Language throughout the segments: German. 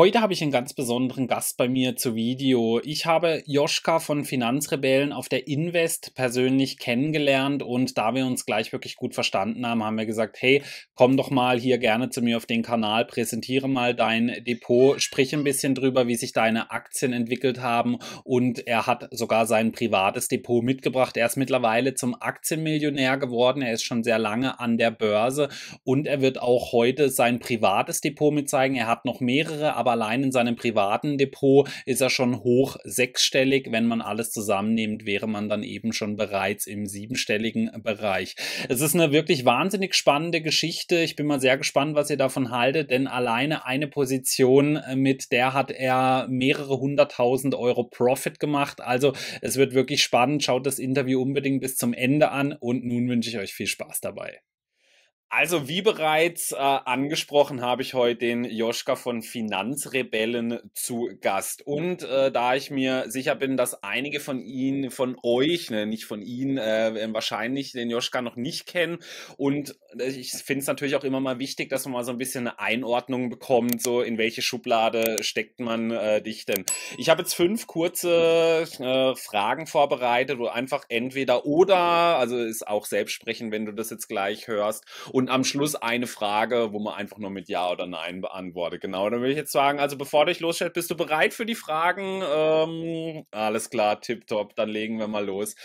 Heute habe ich einen ganz besonderen Gast bei mir zu Video. Ich habe Joschka von Finanzrebellen auf der Invest persönlich kennengelernt und da wir uns gleich wirklich gut verstanden haben, haben wir gesagt, hey, komm doch mal hier gerne zu mir auf den Kanal, präsentiere mal dein Depot, sprich ein bisschen drüber, wie sich deine Aktien entwickelt haben und er hat sogar sein privates Depot mitgebracht. Er ist mittlerweile zum Aktienmillionär geworden, er ist schon sehr lange an der Börse und er wird auch heute sein privates Depot mitzeigen. Er hat noch mehrere, aber aber allein in seinem privaten Depot ist er schon hoch sechsstellig. Wenn man alles zusammennimmt, wäre man dann eben schon bereits im siebenstelligen Bereich. Es ist eine wirklich wahnsinnig spannende Geschichte. Ich bin mal sehr gespannt, was ihr davon haltet, denn alleine eine Position, äh, mit der hat er mehrere hunderttausend Euro Profit gemacht. Also es wird wirklich spannend. Schaut das Interview unbedingt bis zum Ende an und nun wünsche ich euch viel Spaß dabei. Also wie bereits äh, angesprochen, habe ich heute den Joschka von Finanzrebellen zu Gast. Und äh, da ich mir sicher bin, dass einige von Ihnen, von euch, ne, nicht von Ihnen, äh, wahrscheinlich den Joschka noch nicht kennen. Und äh, ich finde es natürlich auch immer mal wichtig, dass man mal so ein bisschen eine Einordnung bekommt, so in welche Schublade steckt man äh, dich denn. Ich habe jetzt fünf kurze äh, Fragen vorbereitet, wo einfach entweder oder, also ist auch selbstsprechend, wenn du das jetzt gleich hörst und am Schluss eine Frage, wo man einfach nur mit Ja oder Nein beantwortet. Genau, dann würde ich jetzt sagen, also bevor du dich losstellst, bist du bereit für die Fragen? Ähm, alles klar, tipptopp, dann legen wir mal los.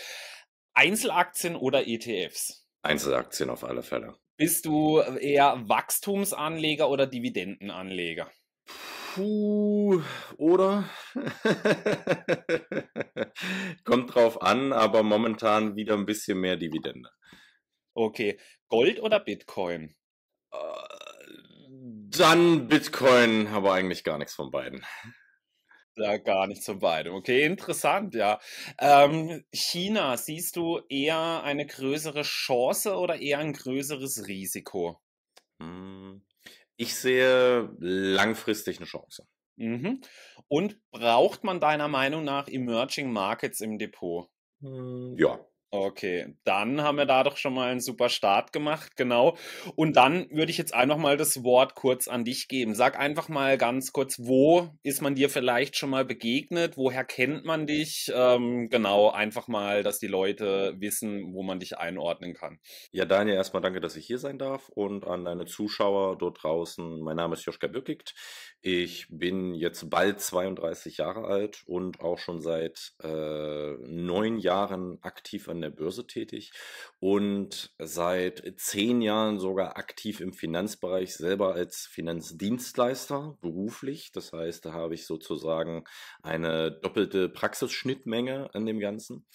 Einzelaktien oder ETFs? Einzelaktien auf alle Fälle. Bist du eher Wachstumsanleger oder Dividendenanleger? Puh, oder? Kommt drauf an, aber momentan wieder ein bisschen mehr Dividende. Okay. Gold oder Bitcoin? Äh, dann Bitcoin, aber eigentlich gar nichts von beiden. Ja, gar nichts von beiden. Okay, interessant, ja. Ähm, China, siehst du eher eine größere Chance oder eher ein größeres Risiko? Hm, ich sehe langfristig eine Chance. Mhm. Und braucht man deiner Meinung nach Emerging Markets im Depot? Hm, ja, Okay, dann haben wir da doch schon mal einen super Start gemacht, genau. Und dann würde ich jetzt einfach mal das Wort kurz an dich geben. Sag einfach mal ganz kurz, wo ist man dir vielleicht schon mal begegnet? Woher kennt man dich? Ähm, genau, einfach mal, dass die Leute wissen, wo man dich einordnen kann. Ja, Daniel, erstmal danke, dass ich hier sein darf und an deine Zuschauer dort draußen. Mein Name ist Joschka Bückigt. Ich bin jetzt bald 32 Jahre alt und auch schon seit äh, neun Jahren aktiv an der der Börse tätig und seit zehn Jahren sogar aktiv im Finanzbereich, selber als Finanzdienstleister beruflich. Das heißt, da habe ich sozusagen eine doppelte Praxisschnittmenge an dem Ganzen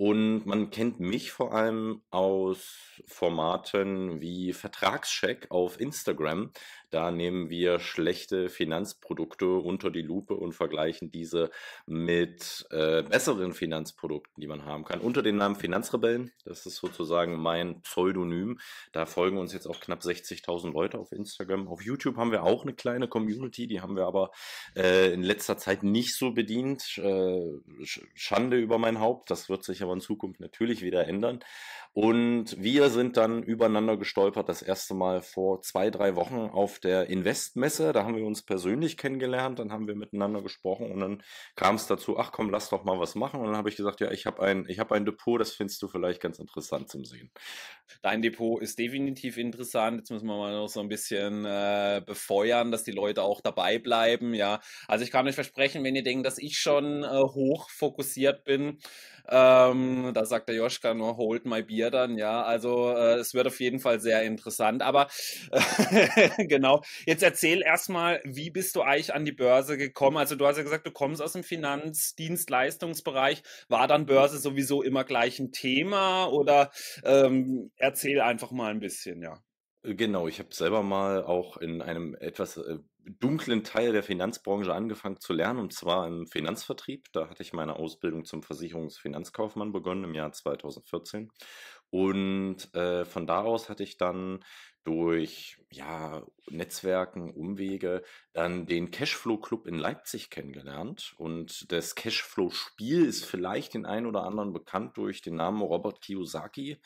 und man kennt mich vor allem aus Formaten wie Vertragscheck auf Instagram. Da nehmen wir schlechte Finanzprodukte unter die Lupe und vergleichen diese mit äh, besseren Finanzprodukten, die man haben kann. Unter dem Namen Finanzrebellen, das ist sozusagen mein Pseudonym. Da folgen uns jetzt auch knapp 60.000 Leute auf Instagram. Auf YouTube haben wir auch eine kleine Community, die haben wir aber äh, in letzter Zeit nicht so bedient. Äh, Schande über mein Haupt, das wird sich sicher aber in Zukunft natürlich wieder ändern. Und wir sind dann übereinander gestolpert, das erste Mal vor zwei, drei Wochen auf der Investmesse. Da haben wir uns persönlich kennengelernt, dann haben wir miteinander gesprochen und dann kam es dazu, ach komm, lass doch mal was machen. Und dann habe ich gesagt, ja, ich habe ein, hab ein Depot, das findest du vielleicht ganz interessant zum Sehen. Dein Depot ist definitiv interessant. Jetzt müssen wir mal noch so ein bisschen äh, befeuern, dass die Leute auch dabei bleiben. Ja, also ich kann euch versprechen, wenn ihr denkt, dass ich schon äh, hoch fokussiert bin, ähm, da sagt der Joschka nur, hold my beer wir dann, ja. Also äh, es wird auf jeden Fall sehr interessant. Aber äh, genau, jetzt erzähl erstmal, wie bist du eigentlich an die Börse gekommen? Also du hast ja gesagt, du kommst aus dem Finanzdienstleistungsbereich. War dann Börse sowieso immer gleich ein Thema? Oder ähm, erzähl einfach mal ein bisschen, ja. Äh, genau, ich habe selber mal auch in einem etwas äh, dunklen Teil der Finanzbranche angefangen zu lernen, und zwar im Finanzvertrieb. Da hatte ich meine Ausbildung zum Versicherungsfinanzkaufmann begonnen im Jahr 2014 und äh, von da aus hatte ich dann durch ja, Netzwerken, Umwege dann den Cashflow Club in Leipzig kennengelernt. Und das Cashflow Spiel ist vielleicht den einen oder anderen bekannt durch den Namen Robert Kiyosaki,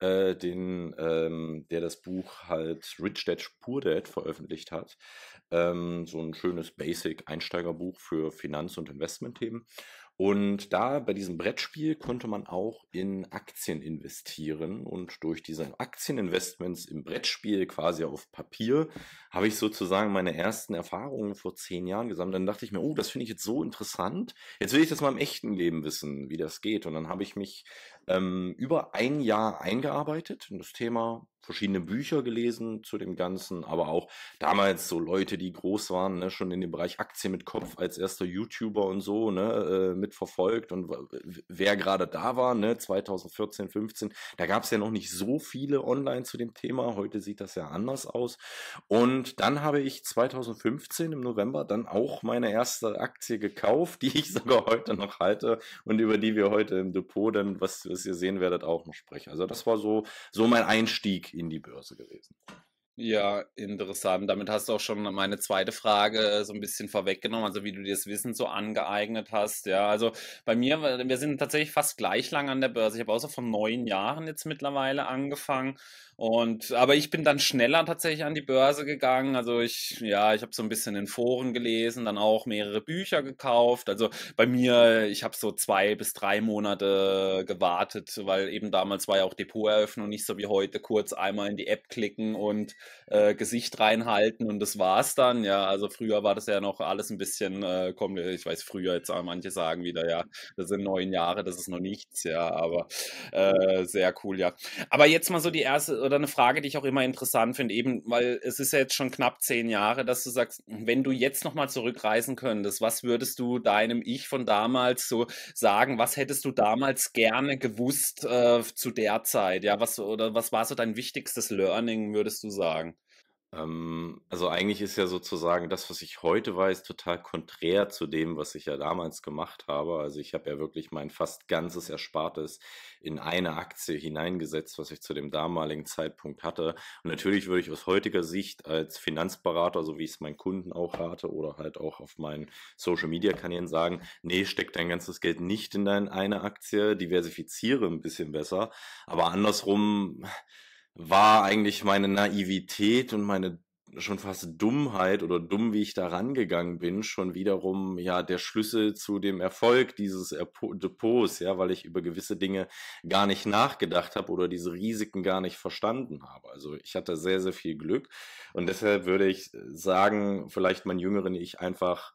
äh, den, ähm, der das Buch halt Rich Dad Poor Dad veröffentlicht hat. Ähm, so ein schönes Basic Einsteigerbuch für Finanz- und Investmentthemen. Und da bei diesem Brettspiel konnte man auch in Aktien investieren und durch diese Aktieninvestments im Brettspiel quasi auf Papier habe ich sozusagen meine ersten Erfahrungen vor zehn Jahren gesammelt. Dann dachte ich mir, oh, das finde ich jetzt so interessant. Jetzt will ich das mal im echten Leben wissen, wie das geht. Und dann habe ich mich ähm, über ein Jahr eingearbeitet in das Thema, verschiedene Bücher gelesen zu dem Ganzen, aber auch damals so Leute, die groß waren, ne, schon in dem Bereich Aktien mit Kopf als erster YouTuber und so, ne, äh, mitverfolgt und wer gerade da war, ne, 2014, 15, da gab es ja noch nicht so viele online zu dem Thema, heute sieht das ja anders aus und dann habe ich 2015 im November dann auch meine erste Aktie gekauft, die ich sogar heute noch halte und über die wir heute im Depot dann was äh, ist, ihr sehen werdet, auch noch spreche. Also das war so, so mein Einstieg in die Börse gewesen. Ja, interessant. Damit hast du auch schon meine zweite Frage äh, so ein bisschen vorweggenommen, also wie du dir das Wissen so angeeignet hast. Ja, also bei mir, wir sind tatsächlich fast gleich lang an der Börse. Ich habe außer vor neun Jahren jetzt mittlerweile angefangen. Und aber ich bin dann schneller tatsächlich an die Börse gegangen. Also ich, ja, ich habe so ein bisschen in Foren gelesen, dann auch mehrere Bücher gekauft. Also bei mir, ich habe so zwei bis drei Monate gewartet, weil eben damals war ja auch Depoteröffnung nicht so wie heute kurz einmal in die App klicken und äh, Gesicht reinhalten und das war's dann. Ja, also früher war das ja noch alles ein bisschen, äh, komm, äh, ich weiß, früher jetzt auch manche sagen wieder, ja, das sind neun Jahre, das ist noch nichts, ja, aber äh, sehr cool, ja. Aber jetzt mal so die erste oder eine Frage, die ich auch immer interessant finde, eben, weil es ist ja jetzt schon knapp zehn Jahre, dass du sagst, wenn du jetzt nochmal zurückreisen könntest, was würdest du deinem Ich von damals so sagen, was hättest du damals gerne gewusst äh, zu der Zeit? Ja, was oder was war so dein wichtigstes Learning, würdest du sagen? sagen. Ähm, also eigentlich ist ja sozusagen das, was ich heute weiß, total konträr zu dem, was ich ja damals gemacht habe. Also ich habe ja wirklich mein fast ganzes Erspartes in eine Aktie hineingesetzt, was ich zu dem damaligen Zeitpunkt hatte. Und natürlich würde ich aus heutiger Sicht als Finanzberater, so wie ich es meinen Kunden auch rate oder halt auch auf meinen Social-Media-Kanälen sagen, nee, steck dein ganzes Geld nicht in deine eine Aktie, diversifiziere ein bisschen besser. Aber andersrum war eigentlich meine Naivität und meine schon fast Dummheit oder dumm, wie ich da rangegangen bin, schon wiederum ja der Schlüssel zu dem Erfolg dieses Depots, ja, weil ich über gewisse Dinge gar nicht nachgedacht habe oder diese Risiken gar nicht verstanden habe. Also ich hatte sehr, sehr viel Glück und deshalb würde ich sagen, vielleicht mein jüngeren Ich einfach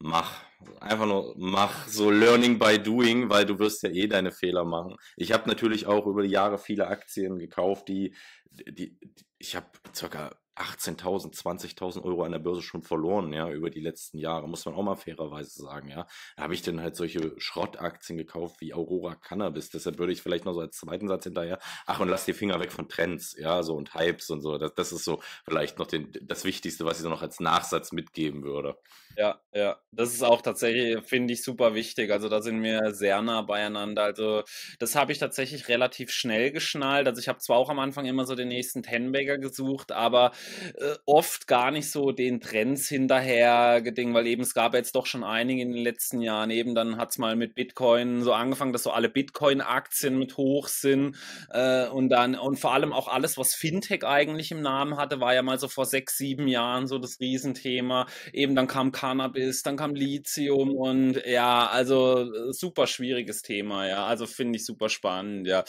mach. Einfach nur mach so Learning by Doing, weil du wirst ja eh deine Fehler machen. Ich habe natürlich auch über die Jahre viele Aktien gekauft, die, die, die ich habe circa 18.000, 20.000 Euro an der Börse schon verloren, ja, über die letzten Jahre, muss man auch mal fairerweise sagen, ja. Da habe ich dann halt solche Schrottaktien gekauft wie Aurora Cannabis. Deshalb würde ich vielleicht noch so als zweiten Satz hinterher, ach, und lass die Finger weg von Trends, ja, so und Hypes und so. Das, das ist so vielleicht noch den, das Wichtigste, was ich so noch als Nachsatz mitgeben würde. Ja, ja, das ist auch tatsächlich, finde ich, super wichtig. Also da sind wir sehr nah beieinander. Also das habe ich tatsächlich relativ schnell geschnallt. Also ich habe zwar auch am Anfang immer so den nächsten Tenbagger gesucht, aber äh, oft gar nicht so den Trends hinterher geding, weil eben es gab jetzt doch schon einige in den letzten Jahren. Eben dann hat es mal mit Bitcoin so angefangen, dass so alle Bitcoin-Aktien mit hoch sind äh, und dann und vor allem auch alles, was Fintech eigentlich im Namen hatte, war ja mal so vor sechs, sieben Jahren so das Riesenthema. Eben dann kam Cannabis, dann kam Lithium und ja, also äh, super schwieriges Thema, ja. Also finde ich super spannend, ja.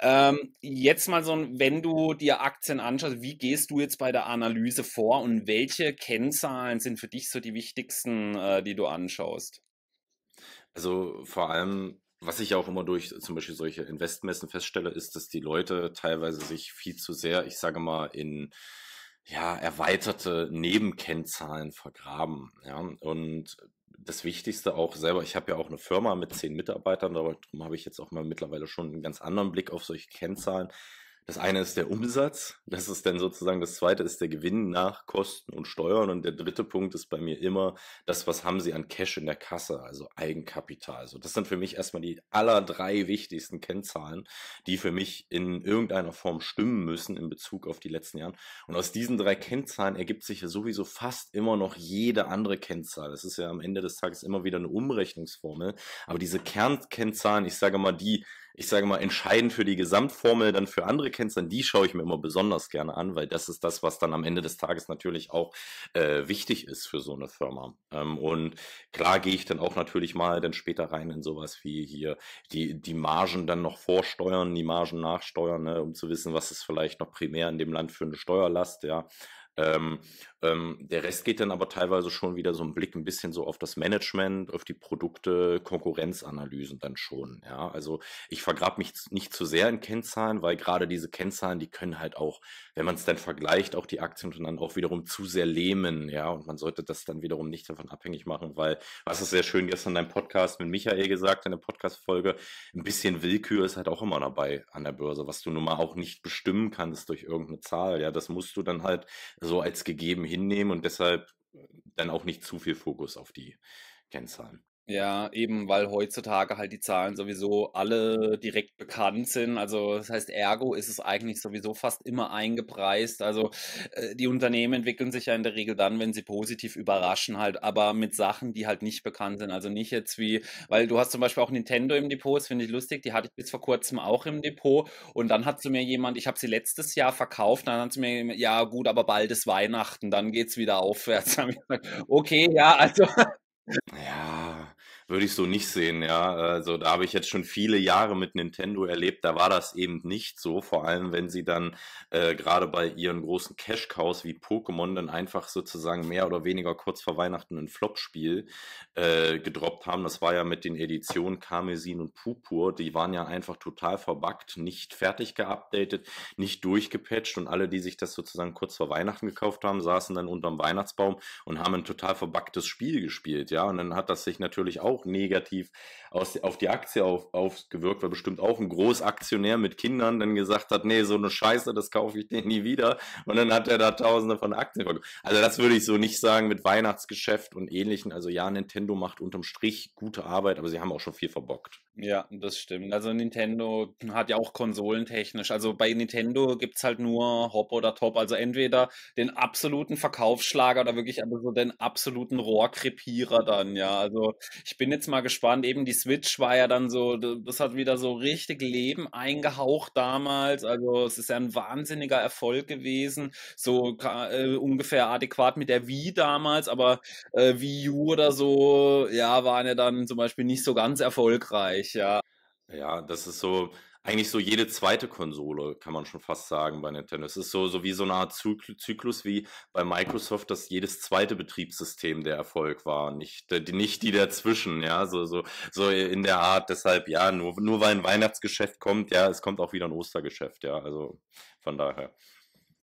Ähm, jetzt mal so ein, wenn du dir Aktien anschaust, wie gehst du jetzt bei bei der Analyse vor und welche Kennzahlen sind für dich so die wichtigsten, äh, die du anschaust? Also vor allem, was ich auch immer durch zum Beispiel solche Investmessen feststelle, ist, dass die Leute teilweise sich viel zu sehr, ich sage mal, in ja, erweiterte Nebenkennzahlen vergraben. Ja? Und das Wichtigste auch selber, ich habe ja auch eine Firma mit zehn Mitarbeitern, darum habe ich jetzt auch mal mittlerweile schon einen ganz anderen Blick auf solche Kennzahlen. Das eine ist der Umsatz, das ist dann sozusagen das zweite ist der Gewinn nach Kosten und Steuern und der dritte Punkt ist bei mir immer das, was haben Sie an Cash in der Kasse, also Eigenkapital. So, das sind für mich erstmal die aller drei wichtigsten Kennzahlen, die für mich in irgendeiner Form stimmen müssen in Bezug auf die letzten Jahre. Und aus diesen drei Kennzahlen ergibt sich ja sowieso fast immer noch jede andere Kennzahl. Das ist ja am Ende des Tages immer wieder eine Umrechnungsformel, aber diese Kernkennzahlen, ich sage mal die ich sage mal, entscheidend für die Gesamtformel dann für andere Kennzahlen, die schaue ich mir immer besonders gerne an, weil das ist das, was dann am Ende des Tages natürlich auch äh, wichtig ist für so eine Firma. Ähm, und klar gehe ich dann auch natürlich mal dann später rein in sowas wie hier die, die Margen dann noch vorsteuern, die Margen nachsteuern, ne, um zu wissen, was ist vielleicht noch primär in dem Land für eine Steuerlast, ja. Ähm, ähm, der Rest geht dann aber teilweise schon wieder so ein Blick ein bisschen so auf das Management, auf die Produkte, Konkurrenzanalysen dann schon. Ja, also ich vergrabe mich nicht zu sehr in Kennzahlen, weil gerade diese Kennzahlen, die können halt auch, wenn man es dann vergleicht, auch die Aktien dann auch wiederum zu sehr lähmen. Ja, und man sollte das dann wiederum nicht davon abhängig machen, weil was ist sehr schön gestern dein Podcast mit Michael gesagt in der Podcast-Folge, ein bisschen Willkür ist halt auch immer dabei an der Börse, was du nun mal auch nicht bestimmen kannst durch irgendeine Zahl. Ja, das musst du dann halt so als gegeben hinnehmen und deshalb dann auch nicht zu viel Fokus auf die Kennzahlen. Ja, eben, weil heutzutage halt die Zahlen sowieso alle direkt bekannt sind. Also das heißt, ergo ist es eigentlich sowieso fast immer eingepreist. Also äh, die Unternehmen entwickeln sich ja in der Regel dann, wenn sie positiv überraschen halt, aber mit Sachen, die halt nicht bekannt sind. Also nicht jetzt wie, weil du hast zum Beispiel auch Nintendo im Depot, das finde ich lustig, die hatte ich bis vor kurzem auch im Depot. Und dann hat zu mir jemand, ich habe sie letztes Jahr verkauft, dann hat sie mir, ja gut, aber bald ist Weihnachten, dann geht es wieder aufwärts. Dann gesagt, okay, ja, also. Ja, würde ich so nicht sehen, ja. Also da habe ich jetzt schon viele Jahre mit Nintendo erlebt, da war das eben nicht so, vor allem wenn sie dann äh, gerade bei ihren großen Cash-Cows wie Pokémon dann einfach sozusagen mehr oder weniger kurz vor Weihnachten ein Flop-Spiel äh, gedroppt haben. Das war ja mit den Editionen Karmesin und Pupur, die waren ja einfach total verbuggt, nicht fertig geupdatet, nicht durchgepatcht und alle, die sich das sozusagen kurz vor Weihnachten gekauft haben, saßen dann unterm Weihnachtsbaum und haben ein total verbuggtes Spiel gespielt, ja. Und dann hat das sich natürlich auch auch negativ aus, auf die Aktie auf, aufgewirkt, weil bestimmt auch ein Großaktionär mit Kindern dann gesagt hat, nee, so eine Scheiße, das kaufe ich dir nie wieder. Und dann hat er da Tausende von Aktien Also das würde ich so nicht sagen mit Weihnachtsgeschäft und ähnlichen. Also ja, Nintendo macht unterm Strich gute Arbeit, aber sie haben auch schon viel verbockt. Ja, das stimmt. Also Nintendo hat ja auch konsolentechnisch. Also bei Nintendo gibt es halt nur Hop oder Top. Also entweder den absoluten Verkaufsschlager oder wirklich also so den absoluten Rohrkrepierer dann, ja. Also ich bin bin jetzt mal gespannt. Eben die Switch war ja dann so, das hat wieder so richtig Leben eingehaucht damals. Also es ist ja ein wahnsinniger Erfolg gewesen. So äh, ungefähr adäquat mit der Wii damals, aber äh, Wii U oder so, ja, waren ja dann zum Beispiel nicht so ganz erfolgreich, ja. Ja, das ist so, eigentlich so jede zweite Konsole, kann man schon fast sagen, bei Nintendo. Es ist so, so wie so eine Art Zyklus wie bei Microsoft, dass jedes zweite Betriebssystem der Erfolg war, nicht, äh, nicht die dazwischen, ja, so, so, so in der Art, deshalb, ja, nur, nur weil ein Weihnachtsgeschäft kommt, ja, es kommt auch wieder ein Ostergeschäft, ja, also von daher.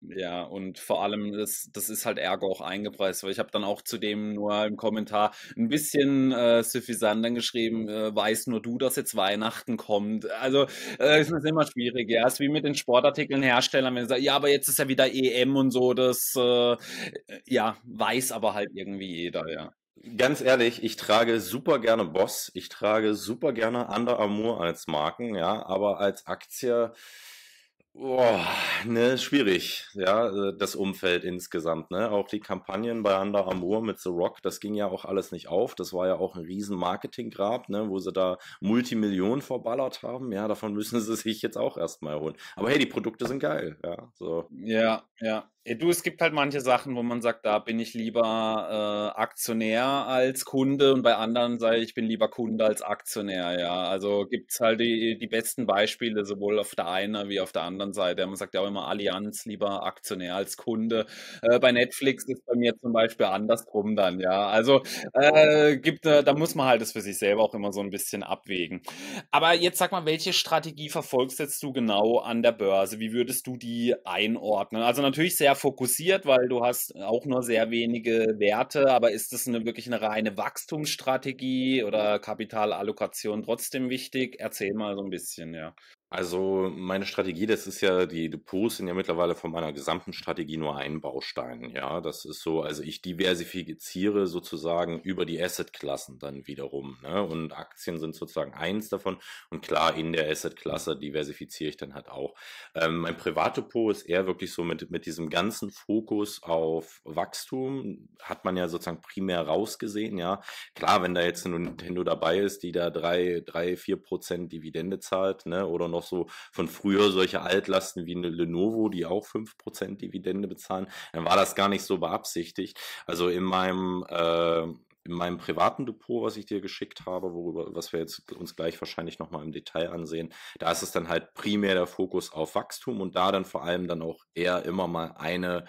Ja, und vor allem, das, das ist halt Ärger auch eingepreist, weil ich habe dann auch zudem nur im Kommentar ein bisschen äh, suffisant dann geschrieben, äh, weiß nur du, dass jetzt Weihnachten kommt. Also äh, ist das immer schwierig, ja. Es ist wie mit den Sportartikeln Herstellern, wenn sie sagen, ja, aber jetzt ist ja wieder EM und so, das äh, ja, weiß aber halt irgendwie jeder, ja. Ganz ehrlich, ich trage super gerne Boss, ich trage super gerne Under Amour als Marken, ja, aber als Aktie Boah, ne, schwierig, ja, äh, das Umfeld insgesamt, ne? Auch die Kampagnen bei Under Amour mit The Rock, das ging ja auch alles nicht auf. Das war ja auch ein riesen Marketinggrab, ne, wo sie da Multimillionen verballert haben. Ja, davon müssen sie sich jetzt auch erstmal holen. Aber hey, die Produkte sind geil, ja. So. Ja, ja. Du, es gibt halt manche Sachen, wo man sagt, da bin ich lieber äh, Aktionär als Kunde und bei anderen sage ich, ich bin lieber Kunde als Aktionär, ja. Also es halt die, die besten Beispiele, sowohl auf der einen wie auf der anderen anderen Seite. Man sagt ja auch immer Allianz, lieber Aktionär als Kunde. Äh, bei Netflix ist bei mir zum Beispiel andersrum dann, ja. Also äh, gibt, äh, da muss man halt das für sich selber auch immer so ein bisschen abwägen. Aber jetzt sag mal, welche Strategie verfolgst jetzt du genau an der Börse? Wie würdest du die einordnen? Also natürlich sehr fokussiert, weil du hast auch nur sehr wenige Werte, aber ist das eine, wirklich eine reine Wachstumsstrategie oder Kapitalallokation trotzdem wichtig? Erzähl mal so ein bisschen, ja. Also meine Strategie, das ist ja, die Depots sind ja mittlerweile von meiner gesamten Strategie nur ein Baustein. Ja, das ist so, also ich diversifiziere sozusagen über die Assetklassen dann wiederum. Ne? Und Aktien sind sozusagen eins davon. Und klar, in der Assetklasse diversifiziere ich dann halt auch. Ähm, mein Privatdepot ist eher wirklich so mit, mit diesem ganzen Fokus auf Wachstum, hat man ja sozusagen primär rausgesehen. Ja, klar, wenn da jetzt eine Nintendo dabei ist, die da drei, drei, vier Prozent Dividende zahlt, ne, oder noch auch so von früher solche Altlasten wie eine Lenovo, die auch 5% Dividende bezahlen, dann war das gar nicht so beabsichtigt. Also in meinem äh, in meinem privaten Depot, was ich dir geschickt habe, worüber, was wir jetzt uns gleich wahrscheinlich nochmal im Detail ansehen, da ist es dann halt primär der Fokus auf Wachstum und da dann vor allem dann auch eher immer mal eine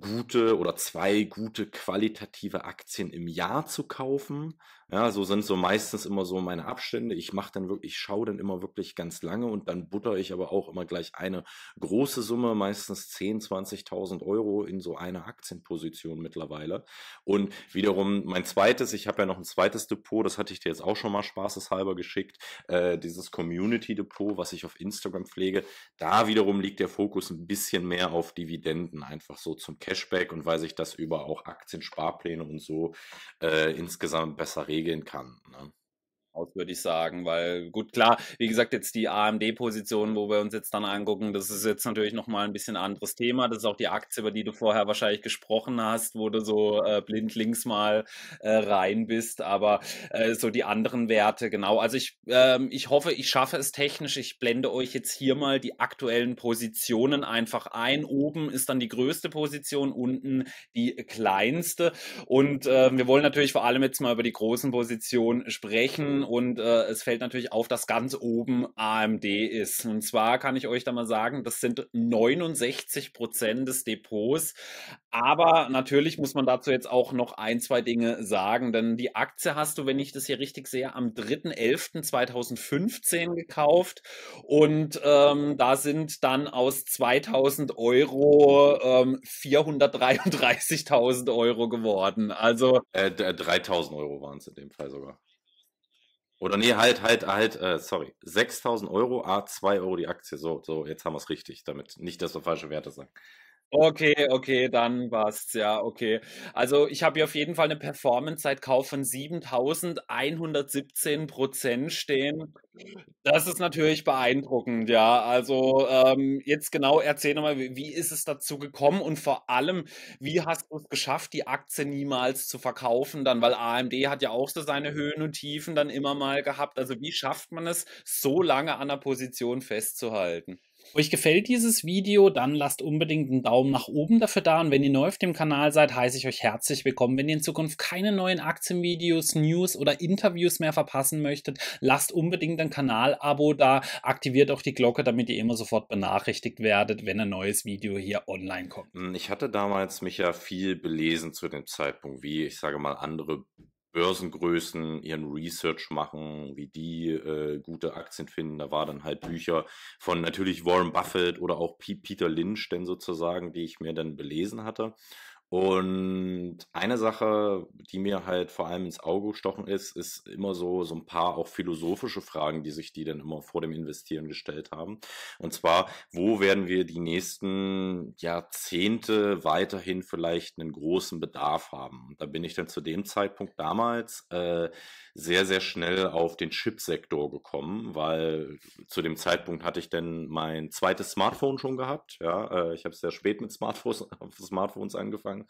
gute oder zwei gute qualitative Aktien im Jahr zu kaufen. Ja, so sind so meistens immer so meine Abstände. Ich mache dann wirklich, ich schaue dann immer wirklich ganz lange und dann butter ich aber auch immer gleich eine große Summe, meistens 10, 20.000 Euro in so eine Aktienposition mittlerweile. Und wiederum mein zweites, ich habe ja noch ein zweites Depot, das hatte ich dir jetzt auch schon mal spaßeshalber geschickt, äh, dieses Community Depot, was ich auf Instagram pflege. Da wiederum liegt der Fokus ein bisschen mehr auf Dividenden, einfach so zum zum Cashback und weil sich das über auch Aktiensparpläne und so äh, insgesamt besser regeln kann. Ne? aus, würde ich sagen, weil gut, klar, wie gesagt, jetzt die AMD-Position, wo wir uns jetzt dann angucken, das ist jetzt natürlich nochmal ein bisschen anderes Thema. Das ist auch die Aktie, über die du vorher wahrscheinlich gesprochen hast, wo du so äh, blind links mal äh, rein bist, aber äh, so die anderen Werte, genau. Also ich, ähm, ich hoffe, ich schaffe es technisch. Ich blende euch jetzt hier mal die aktuellen Positionen einfach ein. Oben ist dann die größte Position, unten die kleinste und ähm, wir wollen natürlich vor allem jetzt mal über die großen Positionen sprechen und äh, es fällt natürlich auf, dass ganz oben AMD ist. Und zwar kann ich euch da mal sagen, das sind 69 Prozent des Depots. Aber natürlich muss man dazu jetzt auch noch ein, zwei Dinge sagen, denn die Aktie hast du, wenn ich das hier richtig sehe, am 3.11.2015 gekauft und ähm, da sind dann aus 2000 Euro ähm, 433.000 Euro geworden. Also äh, 3000 Euro waren es in dem Fall sogar. Oder nee, halt, halt, halt, äh, sorry. 6000 Euro, A2 ah, Euro die Aktie. So, so, jetzt haben wir es richtig, damit nicht, dass wir falsche Werte sagen. Okay, okay, dann passt ja, okay. Also ich habe hier auf jeden Fall eine performance seit Kauf von 7117 Prozent stehen. Das ist natürlich beeindruckend, ja. Also ähm, jetzt genau erzähl nochmal, wie, wie ist es dazu gekommen und vor allem, wie hast du es geschafft, die Aktie niemals zu verkaufen dann? Weil AMD hat ja auch so seine Höhen und Tiefen dann immer mal gehabt. Also wie schafft man es, so lange an der Position festzuhalten? Euch gefällt dieses Video, dann lasst unbedingt einen Daumen nach oben dafür da und wenn ihr neu auf dem Kanal seid, heiße ich euch herzlich willkommen. Wenn ihr in Zukunft keine neuen Aktienvideos, News oder Interviews mehr verpassen möchtet, lasst unbedingt ein Kanalabo da, aktiviert auch die Glocke, damit ihr immer sofort benachrichtigt werdet, wenn ein neues Video hier online kommt. Hm, ich hatte damals mich ja viel belesen zu dem Zeitpunkt, wie ich sage mal andere Börsengrößen ihren Research machen, wie die äh, gute Aktien finden. Da war dann halt Bücher von natürlich Warren Buffett oder auch P Peter Lynch, denn sozusagen, die ich mir dann belesen hatte. Und eine Sache, die mir halt vor allem ins Auge gestochen ist, ist immer so, so ein paar auch philosophische Fragen, die sich die dann immer vor dem Investieren gestellt haben. Und zwar, wo werden wir die nächsten Jahrzehnte weiterhin vielleicht einen großen Bedarf haben? Da bin ich dann zu dem Zeitpunkt damals äh, sehr, sehr schnell auf den Chipsektor gekommen, weil zu dem Zeitpunkt hatte ich dann mein zweites Smartphone schon gehabt. Ja, äh, ich habe sehr spät mit Smartphones, Smartphones angefangen.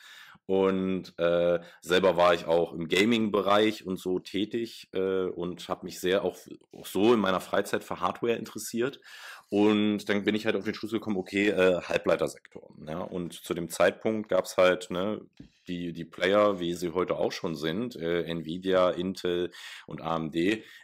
Und äh, selber war ich auch im Gaming-Bereich und so tätig äh, und habe mich sehr auch, auch, so in meiner Freizeit für Hardware interessiert. Und dann bin ich halt auf den Schluss gekommen, okay, äh, Halbleitersektor. Ja? Ne? Und zu dem Zeitpunkt gab es halt ne, die, die Player, wie sie heute auch schon sind, äh, Nvidia, Intel und AMD.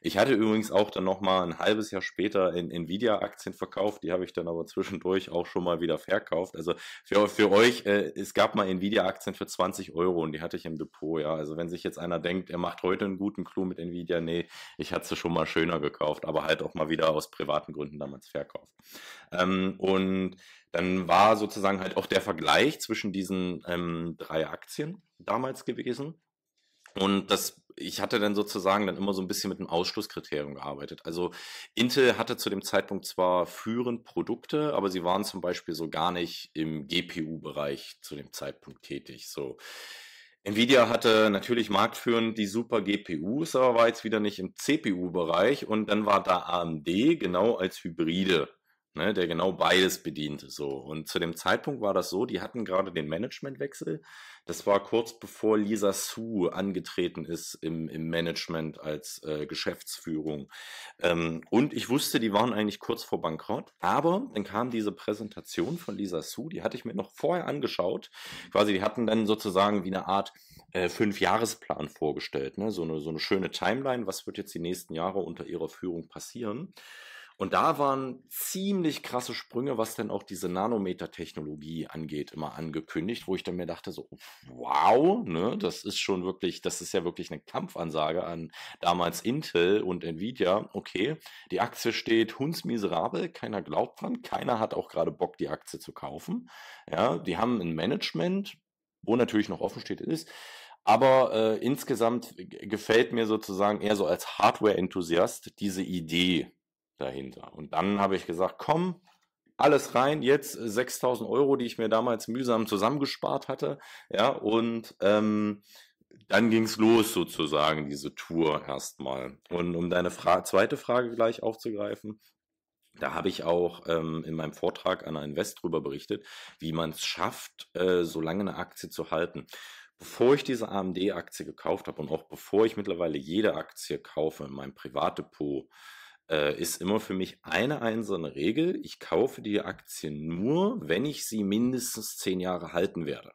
Ich hatte übrigens auch dann nochmal ein halbes Jahr später in Nvidia-Aktien verkauft, die habe ich dann aber zwischendurch auch schon mal wieder verkauft. Also für, für euch, äh, es gab mal Nvidia-Aktien für 20 Euro und die hatte ich im Depot, ja. Also wenn sich jetzt einer denkt, er macht heute einen guten Clou mit Nvidia, nee, ich hatte sie schon mal schöner gekauft, aber halt auch mal wieder aus privaten Gründen damals verkauft. Ähm, und dann war sozusagen halt auch der Vergleich zwischen diesen ähm, drei Aktien damals gewesen. Und das, ich hatte dann sozusagen dann immer so ein bisschen mit einem Ausschlusskriterium gearbeitet. Also Intel hatte zu dem Zeitpunkt zwar führend Produkte, aber sie waren zum Beispiel so gar nicht im GPU-Bereich zu dem Zeitpunkt tätig. So. Nvidia hatte natürlich marktführend die super GPUs, aber war jetzt wieder nicht im CPU-Bereich und dann war da AMD genau als Hybride ne, der genau beides bedient. So. Und zu dem Zeitpunkt war das so, die hatten gerade den Managementwechsel. Das war kurz bevor Lisa Su angetreten ist im, im Management als äh, Geschäftsführung. Ähm, und ich wusste, die waren eigentlich kurz vor Bankrott. Aber dann kam diese Präsentation von Lisa Su, die hatte ich mir noch vorher angeschaut. Quasi, die hatten dann sozusagen wie eine Art äh, Fünf-Jahresplan vorgestellt. Ne? So, eine, so eine schöne Timeline, was wird jetzt die nächsten Jahre unter ihrer Führung passieren. Und da waren ziemlich krasse Sprünge, was denn auch diese Nanometer-Technologie angeht, immer angekündigt, wo ich dann mir dachte, so, wow, ne, mhm. das ist schon wirklich, das ist ja wirklich eine Kampfansage an damals Intel und Nvidia. Okay, die Aktie steht hundsmiserabel, keiner glaubt dran, keiner hat auch gerade Bock, die Aktie zu kaufen. Ja, die haben ein Management, wo natürlich noch offen steht, ist, aber äh, insgesamt äh, gefällt mir sozusagen eher so als Hardware-Enthusiast diese Idee dahinter. Und dann habe ich gesagt, komm, alles rein, jetzt 6000 äh, Euro, die ich mir damals mühsam zusammengespart hatte. Ja, und ähm, dann es los sozusagen, diese Tour erstmal. Und um deine Fra zweite Frage gleich aufzugreifen, da habe ich auch ähm, in meinem Vortrag an einen West drüber berichtet, wie man es schafft, äh, so lange eine Aktie zu halten. Bevor ich diese AMD-Aktie gekauft habe und auch bevor ich mittlerweile jede Aktie kaufe in meinem Privatdepot, äh, ist immer für mich eine einzelne Regel. Ich kaufe die Aktien nur, wenn ich sie mindestens zehn Jahre halten werde.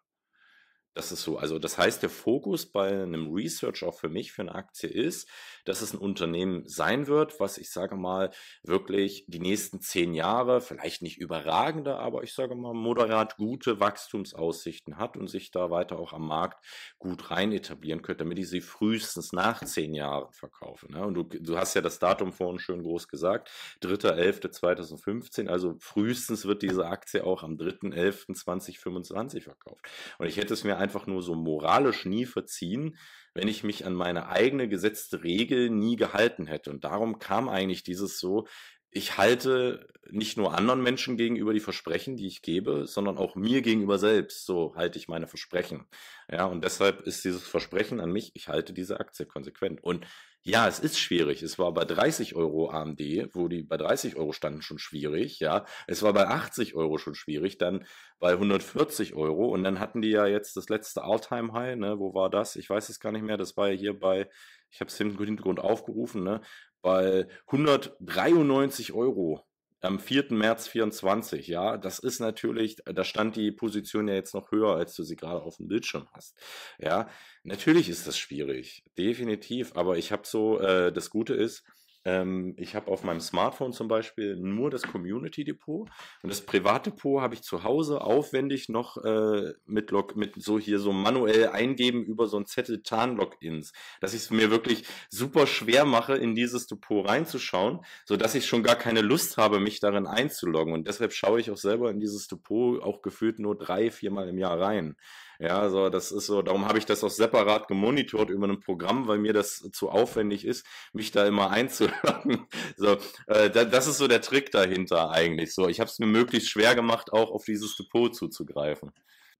Das ist so. Also das heißt, der Fokus bei einem Research auch für mich, für eine Aktie ist, dass es ein Unternehmen sein wird, was ich sage mal wirklich die nächsten zehn Jahre, vielleicht nicht überragende, aber ich sage mal moderat gute Wachstumsaussichten hat und sich da weiter auch am Markt gut rein etablieren könnte, damit ich sie frühestens nach zehn Jahren verkaufe. Ne? Und du, du hast ja das Datum vorhin schön groß gesagt, 3.11.2015, also frühestens wird diese Aktie auch am 3.11.2025 verkauft. Und ich hätte es mir einfach nur so moralisch nie verziehen, wenn ich mich an meine eigene gesetzte Regel nie gehalten hätte. Und darum kam eigentlich dieses so, ich halte nicht nur anderen Menschen gegenüber die Versprechen, die ich gebe, sondern auch mir gegenüber selbst. So halte ich meine Versprechen. Ja, und deshalb ist dieses Versprechen an mich, ich halte diese Aktie konsequent. Und ja, es ist schwierig. Es war bei 30 Euro AMD, wo die bei 30 Euro standen, schon schwierig. Ja, es war bei 80 Euro schon schwierig, dann bei 140 Euro und dann hatten die ja jetzt das letzte Alltime High. Ne, wo war das? Ich weiß es gar nicht mehr. Das war ja hier bei, ich habe es im Hintergrund aufgerufen, ne, bei 193 Euro am 4. März 24, ja, das ist natürlich, da stand die Position ja jetzt noch höher, als du sie gerade auf dem Bildschirm hast. Ja, natürlich ist das schwierig, definitiv, aber ich habe so, äh, das Gute ist, ähm, ich habe auf meinem Smartphone zum Beispiel nur das Community Depot und das Depot habe ich zu Hause aufwendig noch äh, mit, Log mit so hier so manuell eingeben über so ein Zettel Tarn-Logins, dass ich es mir wirklich super schwer mache, in dieses Depot reinzuschauen, so dass ich schon gar keine Lust habe, mich darin einzuloggen und deshalb schaue ich auch selber in dieses Depot auch gefühlt nur drei, viermal im Jahr rein. Ja, so, das ist so, darum habe ich das auch separat gemonitort über ein Programm, weil mir das zu aufwendig ist, mich da immer einzuhören. So, äh, da, das ist so der Trick dahinter eigentlich. So, ich habe es mir möglichst schwer gemacht, auch auf dieses Depot zuzugreifen.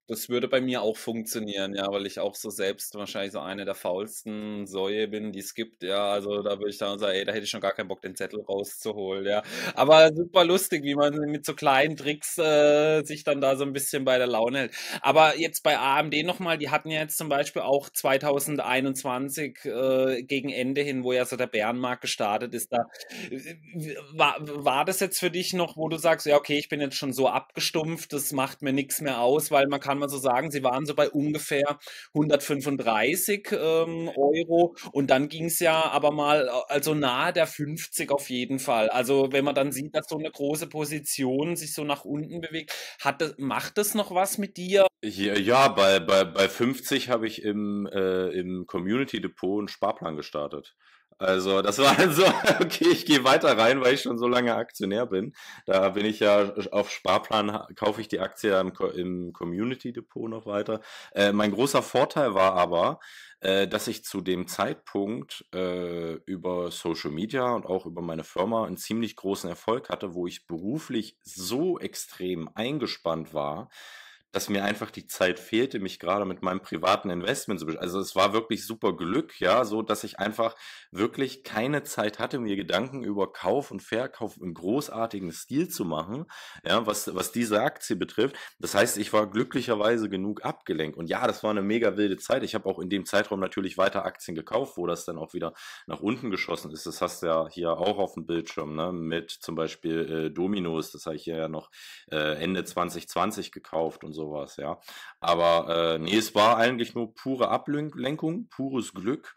Das würde bei mir auch funktionieren, ja, weil ich auch so selbst wahrscheinlich so eine der faulsten Säue bin, die es gibt, ja. Also da würde ich dann sagen, ey, da hätte ich schon gar keinen Bock, den Zettel rauszuholen, ja. Aber super lustig, wie man mit so kleinen Tricks äh, sich dann da so ein bisschen bei der Laune hält. Aber jetzt bei AMD nochmal, die hatten ja jetzt zum Beispiel auch 2021 äh, gegen Ende hin, wo ja so der Bärenmarkt gestartet ist, da äh, war, war das jetzt für dich noch, wo du sagst, ja, okay, ich bin jetzt schon so abgestumpft, das macht mir nichts mehr aus, weil man kann kann man so sagen. Sie waren so bei ungefähr 135 ähm, Euro und dann ging es ja aber mal äh, also nahe der 50 auf jeden Fall. Also wenn man dann sieht, dass so eine große Position sich so nach unten bewegt, hat das, macht das noch was mit dir? Ja, ja bei, bei, bei 50 habe ich im, äh, im Community Depot einen Sparplan gestartet. Also das war dann so, also, okay, ich gehe weiter rein, weil ich schon so lange Aktionär bin. Da bin ich ja auf Sparplan, kaufe ich die Aktie im, im Community Depot noch weiter. Äh, mein großer Vorteil war aber, äh, dass ich zu dem Zeitpunkt äh, über Social Media und auch über meine Firma einen ziemlich großen Erfolg hatte, wo ich beruflich so extrem eingespannt war, dass mir einfach die Zeit fehlte, mich gerade mit meinem privaten Investment zu beschäftigen. Also es war wirklich super Glück, ja, so dass ich einfach wirklich keine Zeit hatte, mir Gedanken über Kauf und Verkauf im großartigen Stil zu machen, ja, was, was diese Aktie betrifft. Das heißt, ich war glücklicherweise genug abgelenkt. Und ja, das war eine mega wilde Zeit. Ich habe auch in dem Zeitraum natürlich weiter Aktien gekauft, wo das dann auch wieder nach unten geschossen ist. Das hast du ja hier auch auf dem Bildschirm, ne, mit zum Beispiel äh, Dominos, das habe ich ja noch äh, Ende 2020 gekauft und sowas, ja. Aber äh, nee, es war eigentlich nur pure Ablenkung, pures Glück,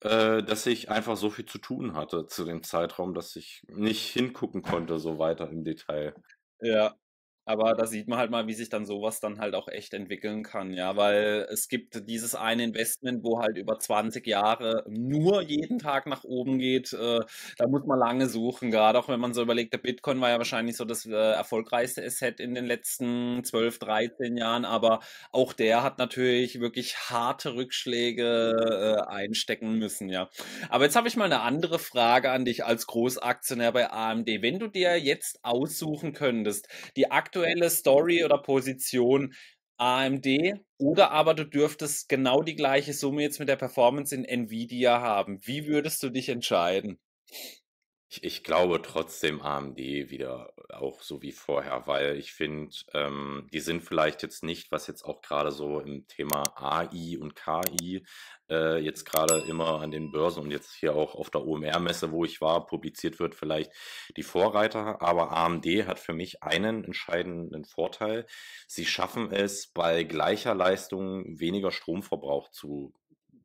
äh, dass ich einfach so viel zu tun hatte zu dem Zeitraum, dass ich nicht hingucken konnte so weiter im Detail. Ja, aber da sieht man halt mal, wie sich dann sowas dann halt auch echt entwickeln kann, ja, weil es gibt dieses eine Investment, wo halt über 20 Jahre nur jeden Tag nach oben geht. Äh, da muss man lange suchen, gerade auch wenn man so überlegt, der Bitcoin war ja wahrscheinlich so das äh, erfolgreichste Asset in den letzten 12, 13 Jahren, aber auch der hat natürlich wirklich harte Rückschläge äh, einstecken müssen, ja. Aber jetzt habe ich mal eine andere Frage an dich als Großaktionär bei AMD. Wenn du dir jetzt aussuchen könntest, die aktuelle aktuelle Story oder Position AMD oder aber du dürftest genau die gleiche Summe jetzt mit der Performance in Nvidia haben. Wie würdest du dich entscheiden? Ich, ich glaube trotzdem AMD wieder auch so wie vorher, weil ich finde, ähm, die sind vielleicht jetzt nicht, was jetzt auch gerade so im Thema AI und KI äh, jetzt gerade immer an den Börsen und jetzt hier auch auf der OMR-Messe, wo ich war, publiziert wird, vielleicht die Vorreiter. Aber AMD hat für mich einen entscheidenden Vorteil. Sie schaffen es, bei gleicher Leistung weniger Stromverbrauch zu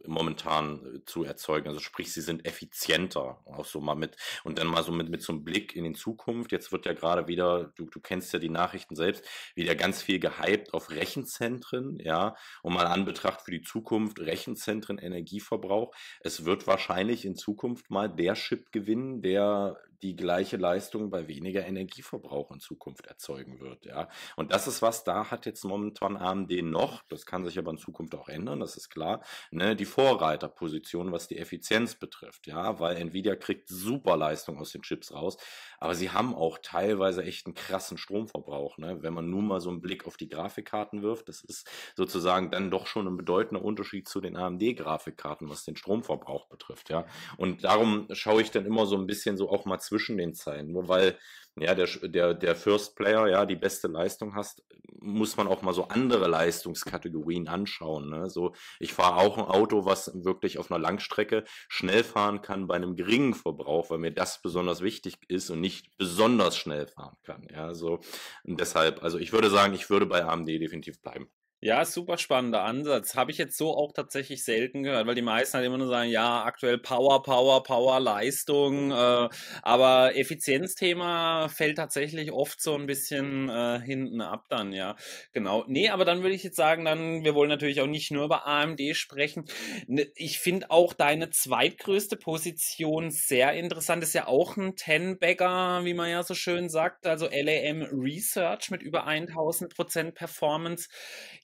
momentan äh, zu erzeugen. Also sprich, sie sind effizienter, auch so mal mit und dann mal so mit, mit so einem Blick in den Zukunft. Jetzt wird ja gerade wieder, du, du kennst ja die Nachrichten selbst, wieder ganz viel gehypt auf Rechenzentren, ja, und mal an Betracht für die Zukunft, Rechenzentren, Energieverbrauch. Es wird wahrscheinlich in Zukunft mal der Chip gewinnen, der die gleiche Leistung bei weniger Energieverbrauch in Zukunft erzeugen wird. Ja, und das ist was, da hat jetzt momentan AMD noch, das kann sich aber in Zukunft auch ändern, das ist klar, ne, die Vorreiterposition, was die Effizienz betrifft. Ja, weil Nvidia kriegt super Leistung aus den Chips raus, aber sie haben auch teilweise echt einen krassen Stromverbrauch. Ne? Wenn man nun mal so einen Blick auf die Grafikkarten wirft, das ist sozusagen dann doch schon ein bedeutender Unterschied zu den AMD-Grafikkarten, was den Stromverbrauch betrifft. Ja, und darum schaue ich dann immer so ein bisschen so auch mal zwischen zwischen den Zeilen. Nur weil ja der der der First Player ja die beste Leistung hast, muss man auch mal so andere Leistungskategorien anschauen. Ne? So ich fahre auch ein Auto, was wirklich auf einer Langstrecke schnell fahren kann bei einem geringen Verbrauch, weil mir das besonders wichtig ist und nicht besonders schnell fahren kann. Ja, so und deshalb also ich würde sagen, ich würde bei AMD definitiv bleiben. Ja, super spannender Ansatz. Habe ich jetzt so auch tatsächlich selten gehört, weil die meisten halt immer nur sagen, ja, aktuell Power, Power, Power, Leistung. Äh, aber Effizienzthema fällt tatsächlich oft so ein bisschen äh, hinten ab dann, ja. Genau. Nee, aber dann würde ich jetzt sagen, dann, wir wollen natürlich auch nicht nur über AMD sprechen. Ne, ich finde auch deine zweitgrößte Position sehr interessant. Ist ja auch ein Ten-Bagger, wie man ja so schön sagt. Also LAM Research mit über 1000 Prozent Performance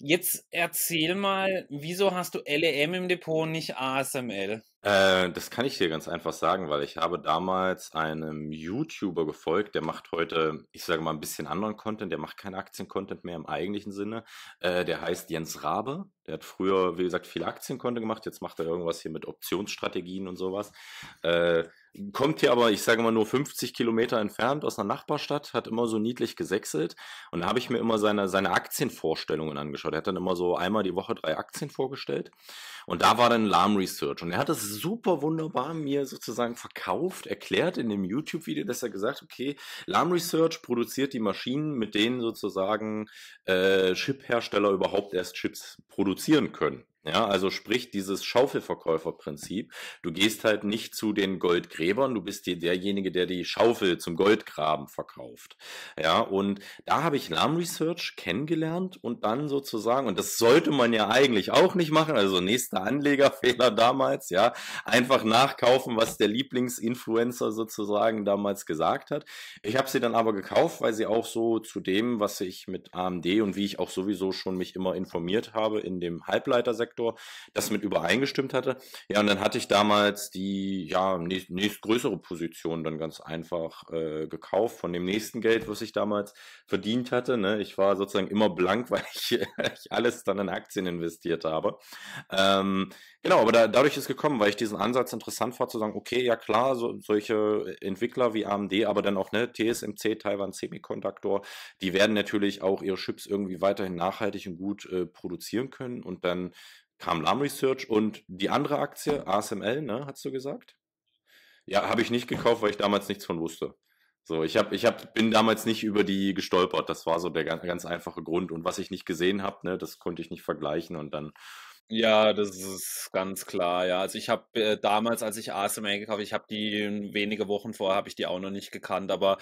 Jetzt erzähl mal, wieso hast du LEM im Depot, nicht ASML? Äh, das kann ich dir ganz einfach sagen, weil ich habe damals einem YouTuber gefolgt, der macht heute, ich sage mal, ein bisschen anderen Content, der macht keinen Aktien-Content mehr im eigentlichen Sinne. Äh, der heißt Jens Rabe. Der hat früher, wie gesagt, viel Aktien-Content gemacht, jetzt macht er irgendwas hier mit Optionsstrategien und sowas. Äh, kommt hier aber, ich sage mal, nur 50 Kilometer entfernt aus einer Nachbarstadt, hat immer so niedlich gesächselt und da habe ich mir immer seine, seine Aktienvorstellungen angeschaut. Er hat dann immer so einmal die Woche drei Aktien vorgestellt und da war dann Lahm Research und er hat es super wunderbar mir sozusagen verkauft, erklärt in dem YouTube-Video, dass er gesagt, okay, Lam Research produziert die Maschinen, mit denen sozusagen äh, Chip-Hersteller überhaupt erst Chips produzieren können. Ja, also sprich dieses Schaufelverkäuferprinzip. Du gehst halt nicht zu den Goldgräbern, du bist die, derjenige, der die Schaufel zum Goldgraben verkauft. Ja, und da habe ich Lam Research kennengelernt und dann sozusagen, und das sollte man ja eigentlich auch nicht machen, also nächster Anlegerfehler damals, ja, einfach nachkaufen, was der Lieblingsinfluencer sozusagen damals gesagt hat. Ich habe sie dann aber gekauft, weil sie auch so zu dem, was ich mit AMD und wie ich auch sowieso schon mich immer informiert habe in dem Halbleitersektor Sektor das mit übereingestimmt hatte. Ja, und dann hatte ich damals die ja nächst, nächstgrößere Position dann ganz einfach äh, gekauft von dem nächsten Geld, was ich damals verdient hatte. Ne? Ich war sozusagen immer blank, weil ich, ich alles dann in Aktien investiert habe. Ähm, Genau, aber da, dadurch ist gekommen, weil ich diesen Ansatz interessant fand, zu sagen, okay, ja klar, so, solche Entwickler wie AMD, aber dann auch ne, TSMC, Taiwan Semiconductor, die werden natürlich auch ihre Chips irgendwie weiterhin nachhaltig und gut äh, produzieren können. Und dann kam Lam Research und die andere Aktie, ASML, ne, hast du gesagt? Ja, habe ich nicht gekauft, weil ich damals nichts von wusste. So, ich habe, ich hab, bin damals nicht über die gestolpert. Das war so der ganz, ganz einfache Grund. Und was ich nicht gesehen habe, ne, das konnte ich nicht vergleichen. Und dann ja, das ist ganz klar, ja. Also ich habe äh, damals, als ich ASMR gekauft ich habe die hm, wenige Wochen vorher, habe ich die auch noch nicht gekannt, aber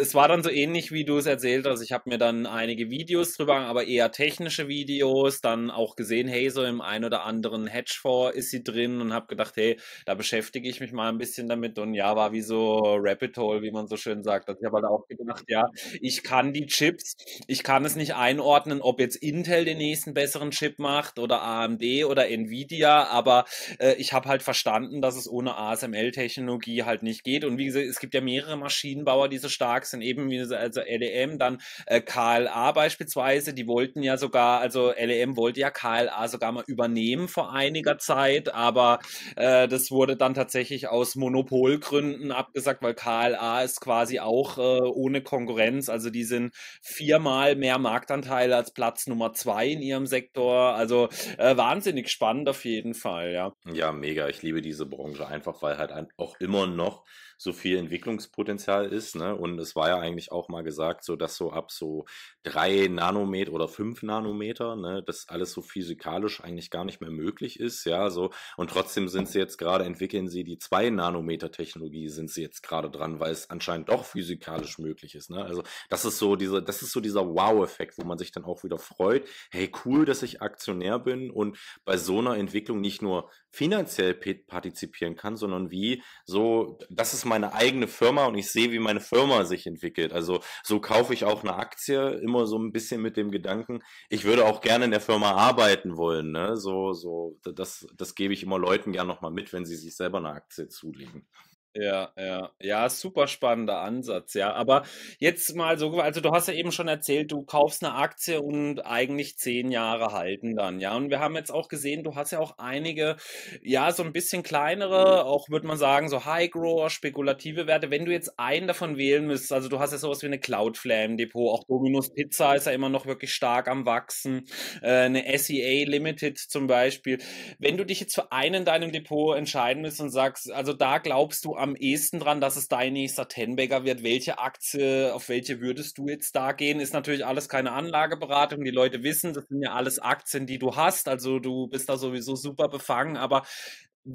es war dann so ähnlich, wie du es erzählt hast. Ich habe mir dann einige Videos drüber, aber eher technische Videos, dann auch gesehen, hey, so im ein oder anderen Hedgefonds ist sie drin und habe gedacht, hey, da beschäftige ich mich mal ein bisschen damit und ja, war wie so Rapid Hole, wie man so schön sagt. Also ich habe halt auch gedacht, ja, ich kann die Chips, ich kann es nicht einordnen, ob jetzt Intel den nächsten besseren Chip macht oder AMD AMD oder Nvidia, aber äh, ich habe halt verstanden, dass es ohne ASML-Technologie halt nicht geht. Und wie gesagt, es gibt ja mehrere Maschinenbauer, die so stark sind, eben wie also LEM, dann äh, KLA beispielsweise, die wollten ja sogar, also LEM wollte ja KLA sogar mal übernehmen vor einiger Zeit, aber äh, das wurde dann tatsächlich aus Monopolgründen abgesagt, weil KLA ist quasi auch äh, ohne Konkurrenz, also die sind viermal mehr Marktanteile als Platz Nummer zwei in ihrem Sektor. Also war äh, wahnsinnig spannend auf jeden Fall, ja. Ja, mega. Ich liebe diese Branche einfach, weil halt auch immer noch so viel Entwicklungspotenzial ist. Ne? Und es war ja eigentlich auch mal gesagt, so dass so ab so drei Nanometer oder fünf Nanometer, ne, das alles so physikalisch eigentlich gar nicht mehr möglich ist. Ja, so und trotzdem sind sie jetzt gerade entwickeln sie die zwei Nanometer Technologie, sind sie jetzt gerade dran, weil es anscheinend doch physikalisch möglich ist. Ne? Also das ist so diese, das ist so dieser Wow-Effekt, wo man sich dann auch wieder freut. Hey, cool, dass ich Aktionär bin und bei so einer Entwicklung nicht nur finanziell partizipieren kann, sondern wie so, das ist meine eigene Firma und ich sehe, wie meine Firma sich entwickelt. Also so kaufe ich auch eine Aktie immer so ein bisschen mit dem Gedanken, ich würde auch gerne in der Firma arbeiten wollen. Ne? So, so, das, das gebe ich immer Leuten gerne nochmal mit, wenn sie sich selber eine Aktie zulegen. Ja, ja, ja, super spannender Ansatz, ja. Aber jetzt mal so, also du hast ja eben schon erzählt, du kaufst eine Aktie und eigentlich zehn Jahre halten dann, ja. Und wir haben jetzt auch gesehen, du hast ja auch einige, ja, so ein bisschen kleinere, auch würde man sagen, so High Grower, spekulative Werte. Wenn du jetzt einen davon wählen müsstest, also du hast ja sowas wie eine Cloudflare im Depot, auch Dominus Pizza ist ja immer noch wirklich stark am Wachsen, äh, eine SEA Limited zum Beispiel. Wenn du dich jetzt für einen in deinem Depot entscheiden müsst und sagst, also da glaubst du am ehesten dran, dass es dein nächster Tenbagger wird. Welche Aktie, auf welche würdest du jetzt da gehen? Ist natürlich alles keine Anlageberatung. Die Leute wissen, das sind ja alles Aktien, die du hast. Also du bist da sowieso super befangen. Aber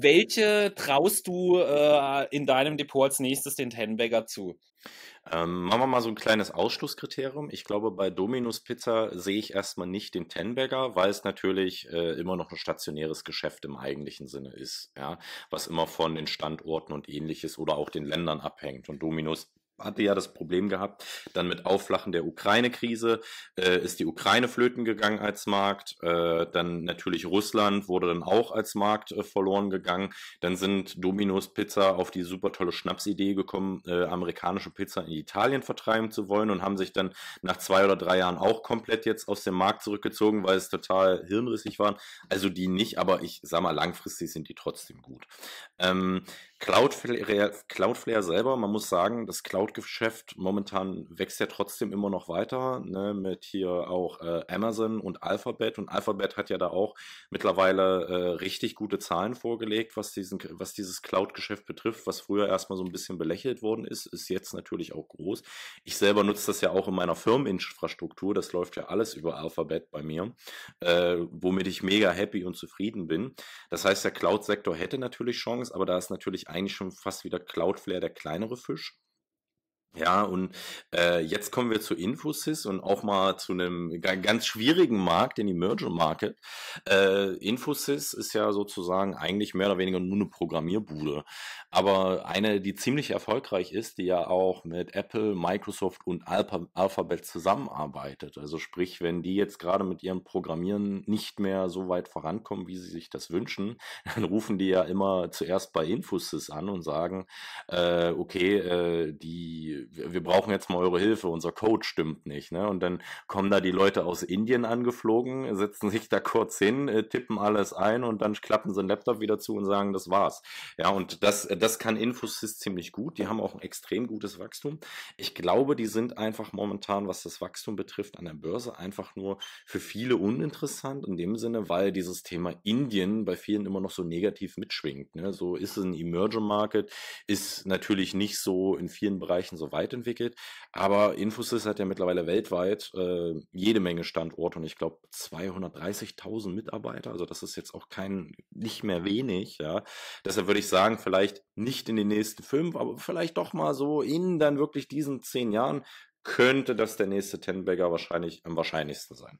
welche traust du äh, in deinem Depot als nächstes den Tenbagger zu? Ähm, machen wir mal so ein kleines Ausschlusskriterium. Ich glaube, bei Dominus Pizza sehe ich erstmal nicht den Tenbagger, weil es natürlich äh, immer noch ein stationäres Geschäft im eigentlichen Sinne ist, ja, was immer von den Standorten und ähnliches oder auch den Ländern abhängt. Und Dominus hatte ja das Problem gehabt, dann mit Aufflachen der Ukraine-Krise äh, ist die Ukraine flöten gegangen als Markt, äh, dann natürlich Russland wurde dann auch als Markt äh, verloren gegangen, dann sind Domino's Pizza auf die super tolle Schnapsidee gekommen, äh, amerikanische Pizza in Italien vertreiben zu wollen und haben sich dann nach zwei oder drei Jahren auch komplett jetzt aus dem Markt zurückgezogen, weil es total hirnrissig waren. Also die nicht, aber ich sag mal, langfristig sind die trotzdem gut. Ähm, Cloudflare, Cloudflare selber, man muss sagen, das Cloud-Geschäft momentan wächst ja trotzdem immer noch weiter, ne, mit hier auch äh, Amazon und Alphabet. Und Alphabet hat ja da auch mittlerweile äh, richtig gute Zahlen vorgelegt, was, diesen, was dieses Cloud-Geschäft betrifft, was früher erstmal so ein bisschen belächelt worden ist, ist jetzt natürlich auch groß. Ich selber nutze das ja auch in meiner Firmeninfrastruktur, das läuft ja alles über Alphabet bei mir, äh, womit ich mega happy und zufrieden bin. Das heißt, der Cloud-Sektor hätte natürlich Chance, aber da ist natürlich eigentlich schon fast wieder Cloudflare der kleinere Fisch. Ja, und äh, jetzt kommen wir zu Infosys und auch mal zu einem ganz schwierigen Markt, den Emerging Market. Äh, Infosys ist ja sozusagen eigentlich mehr oder weniger nur eine Programmierbude, aber eine, die ziemlich erfolgreich ist, die ja auch mit Apple, Microsoft und Alpha, Alphabet zusammenarbeitet. Also sprich, wenn die jetzt gerade mit ihrem Programmieren nicht mehr so weit vorankommen, wie sie sich das wünschen, dann rufen die ja immer zuerst bei Infosys an und sagen, äh, okay, äh, die wir brauchen jetzt mal eure Hilfe, unser Code stimmt nicht. Ne? Und dann kommen da die Leute aus Indien angeflogen, setzen sich da kurz hin, äh, tippen alles ein und dann klappen sie einen Laptop wieder zu und sagen, das war's. Ja, und das, das kann Infosys ziemlich gut. Die haben auch ein extrem gutes Wachstum. Ich glaube, die sind einfach momentan, was das Wachstum betrifft, an der Börse einfach nur für viele uninteressant in dem Sinne, weil dieses Thema Indien bei vielen immer noch so negativ mitschwingt. Ne? So ist es ein Emerging Market, ist natürlich nicht so in vielen Bereichen so weit entwickelt. Aber Infosys hat ja mittlerweile weltweit äh, jede Menge Standorte und ich glaube 230.000 Mitarbeiter. Also das ist jetzt auch kein, nicht mehr wenig. Ja. Deshalb würde ich sagen, vielleicht nicht in den nächsten fünf, aber vielleicht doch mal so in dann wirklich diesen zehn Jahren könnte das der nächste Tenbagger wahrscheinlich am wahrscheinlichsten sein.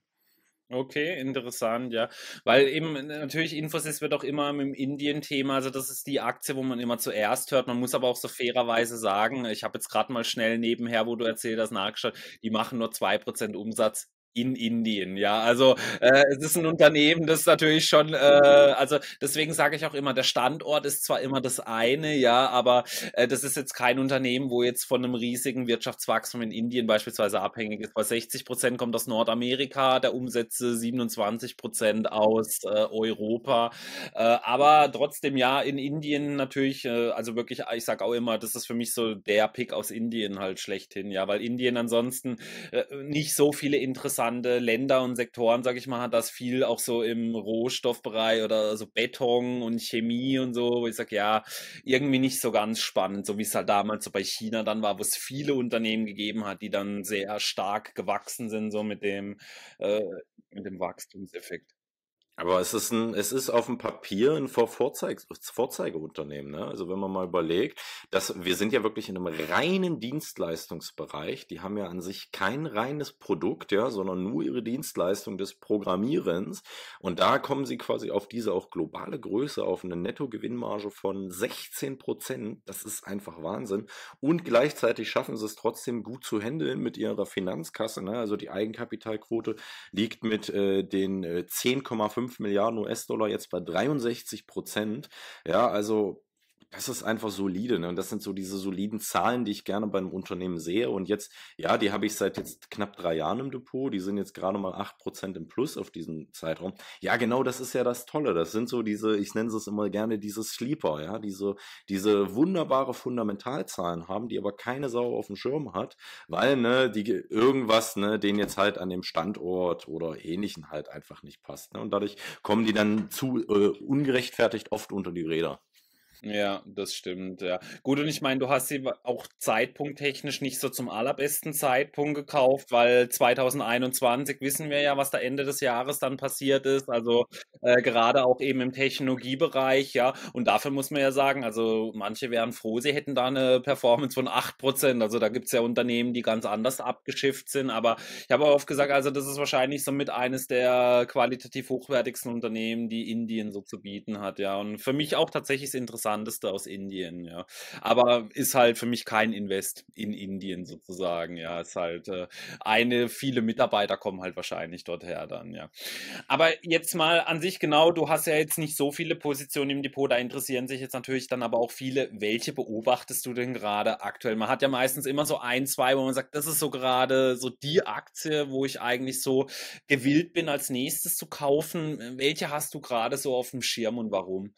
Okay, interessant, ja. Weil eben äh, natürlich Infosys wird auch immer mit dem Indien-Thema, also das ist die Aktie, wo man immer zuerst hört. Man muss aber auch so fairerweise sagen, ich habe jetzt gerade mal schnell nebenher, wo du erzählt hast, nachgeschaut, die machen nur 2% Umsatz in Indien, ja. Also äh, es ist ein Unternehmen, das natürlich schon, äh, also deswegen sage ich auch immer, der Standort ist zwar immer das eine, ja, aber äh, das ist jetzt kein Unternehmen, wo jetzt von einem riesigen Wirtschaftswachstum in Indien beispielsweise abhängig ist. weil 60 Prozent kommt aus Nordamerika, der Umsätze 27 Prozent aus äh, Europa. Äh, aber trotzdem, ja, in Indien natürlich, äh, also wirklich, ich sage auch immer, das ist für mich so der Pick aus Indien halt schlechthin, ja, weil Indien ansonsten nicht so viele interessante interessante Länder und Sektoren, sag ich mal, hat das viel auch so im Rohstoffbereich oder so Beton und Chemie und so, wo ich sag, ja, irgendwie nicht so ganz spannend, so wie es halt damals so bei China dann war, wo es viele Unternehmen gegeben hat, die dann sehr stark gewachsen sind, so mit dem, äh, mit dem Wachstumseffekt. Aber es ist ein, es ist auf dem Papier ein Vorzeig, Vorzeigeunternehmen. Ne? Also wenn man mal überlegt, dass wir sind ja wirklich in einem reinen Dienstleistungsbereich. Die haben ja an sich kein reines Produkt, ja, sondern nur ihre Dienstleistung des Programmierens. Und da kommen sie quasi auf diese auch globale Größe, auf eine Nettogewinnmarge von 16 Prozent. Das ist einfach Wahnsinn. Und gleichzeitig schaffen sie es trotzdem gut zu handeln mit ihrer Finanzkasse. Ne? Also die Eigenkapitalquote liegt mit äh, den äh, 10,5 Milliarden US-Dollar jetzt bei 63 Prozent. Ja, also das ist einfach solide. Ne? Und das sind so diese soliden Zahlen, die ich gerne beim Unternehmen sehe. Und jetzt, ja, die habe ich seit jetzt knapp drei Jahren im Depot. Die sind jetzt gerade mal acht Prozent im Plus auf diesem Zeitraum. Ja, genau, das ist ja das Tolle. Das sind so diese, ich nenne es immer gerne diese Sleeper, ja, diese, diese wunderbare Fundamentalzahlen haben, die aber keine Sau auf dem Schirm hat, weil, ne, die irgendwas, ne, denen jetzt halt an dem Standort oder ähnlichen halt einfach nicht passt. Ne? Und dadurch kommen die dann zu äh, ungerechtfertigt oft unter die Räder. Ja, das stimmt, ja. Gut, und ich meine, du hast sie auch zeitpunkttechnisch nicht so zum allerbesten Zeitpunkt gekauft, weil 2021 wissen wir ja, was da Ende des Jahres dann passiert ist. Also äh, gerade auch eben im Technologiebereich, ja. Und dafür muss man ja sagen, also manche wären froh, sie hätten da eine Performance von 8%. Also da gibt es ja Unternehmen, die ganz anders abgeschifft sind. Aber ich habe auch oft gesagt, also das ist wahrscheinlich so mit eines der qualitativ hochwertigsten Unternehmen, die Indien so zu bieten hat, ja. Und für mich auch tatsächlich interessant bekannteste aus Indien, ja. Aber ist halt für mich kein Invest in Indien sozusagen, ja. Ist halt äh, eine, viele Mitarbeiter kommen halt wahrscheinlich dort her dann, ja. Aber jetzt mal an sich genau, du hast ja jetzt nicht so viele Positionen im Depot, da interessieren sich jetzt natürlich dann aber auch viele, welche beobachtest du denn gerade aktuell? Man hat ja meistens immer so ein, zwei, wo man sagt, das ist so gerade so die Aktie, wo ich eigentlich so gewillt bin, als nächstes zu kaufen. Welche hast du gerade so auf dem Schirm und warum?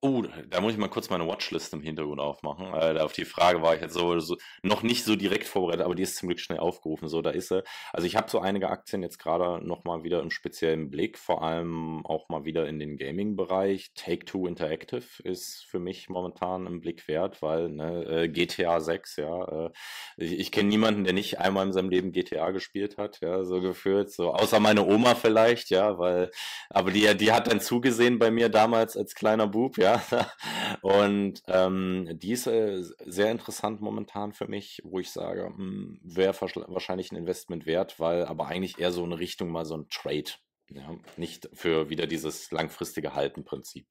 Oh, da muss ich mal kurz meine Watchlist im Hintergrund aufmachen. Äh, auf die Frage war ich jetzt so, so, noch nicht so direkt vorbereitet, aber die ist zum Glück schnell aufgerufen. So, da ist sie. Also ich habe so einige Aktien jetzt gerade nochmal wieder im speziellen Blick, vor allem auch mal wieder in den Gaming-Bereich. Take-Two Interactive ist für mich momentan im Blick wert, weil ne, äh, GTA 6, ja, äh, ich, ich kenne niemanden, der nicht einmal in seinem Leben GTA gespielt hat, ja, so gefühlt, so außer meine Oma vielleicht, ja, weil, aber die, die hat dann zugesehen bei mir damals als kleiner Bub, ja, ja. Und ähm, die ist äh, sehr interessant momentan für mich, wo ich sage, hm, wäre wahrscheinlich ein Investment wert, weil aber eigentlich eher so eine Richtung mal so ein Trade. Ja, nicht für wieder dieses langfristige Halten-Prinzip.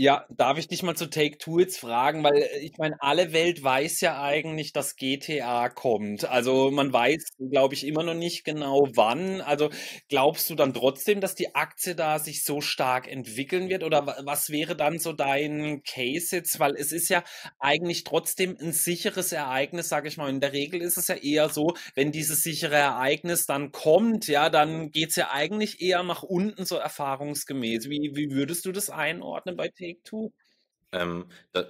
Ja, darf ich dich mal zu Take Two jetzt fragen, weil äh, ich meine, alle Welt weiß ja eigentlich, dass GTA kommt. Also man weiß, glaube ich, immer noch nicht genau wann. Also glaubst du dann trotzdem, dass die Aktie da sich so stark entwickeln wird? Oder was wäre dann so dein Case jetzt? Weil es ist ja eigentlich trotzdem ein sicheres Ereignis, sage ich mal. In der Regel ist es ja eher so, wenn dieses sichere Ereignis dann kommt, ja, dann geht es ja eigentlich eher nach unten, so erfahrungsgemäß. Wie, wie würdest du das einordnen bei Take Take Two. Ähm, da,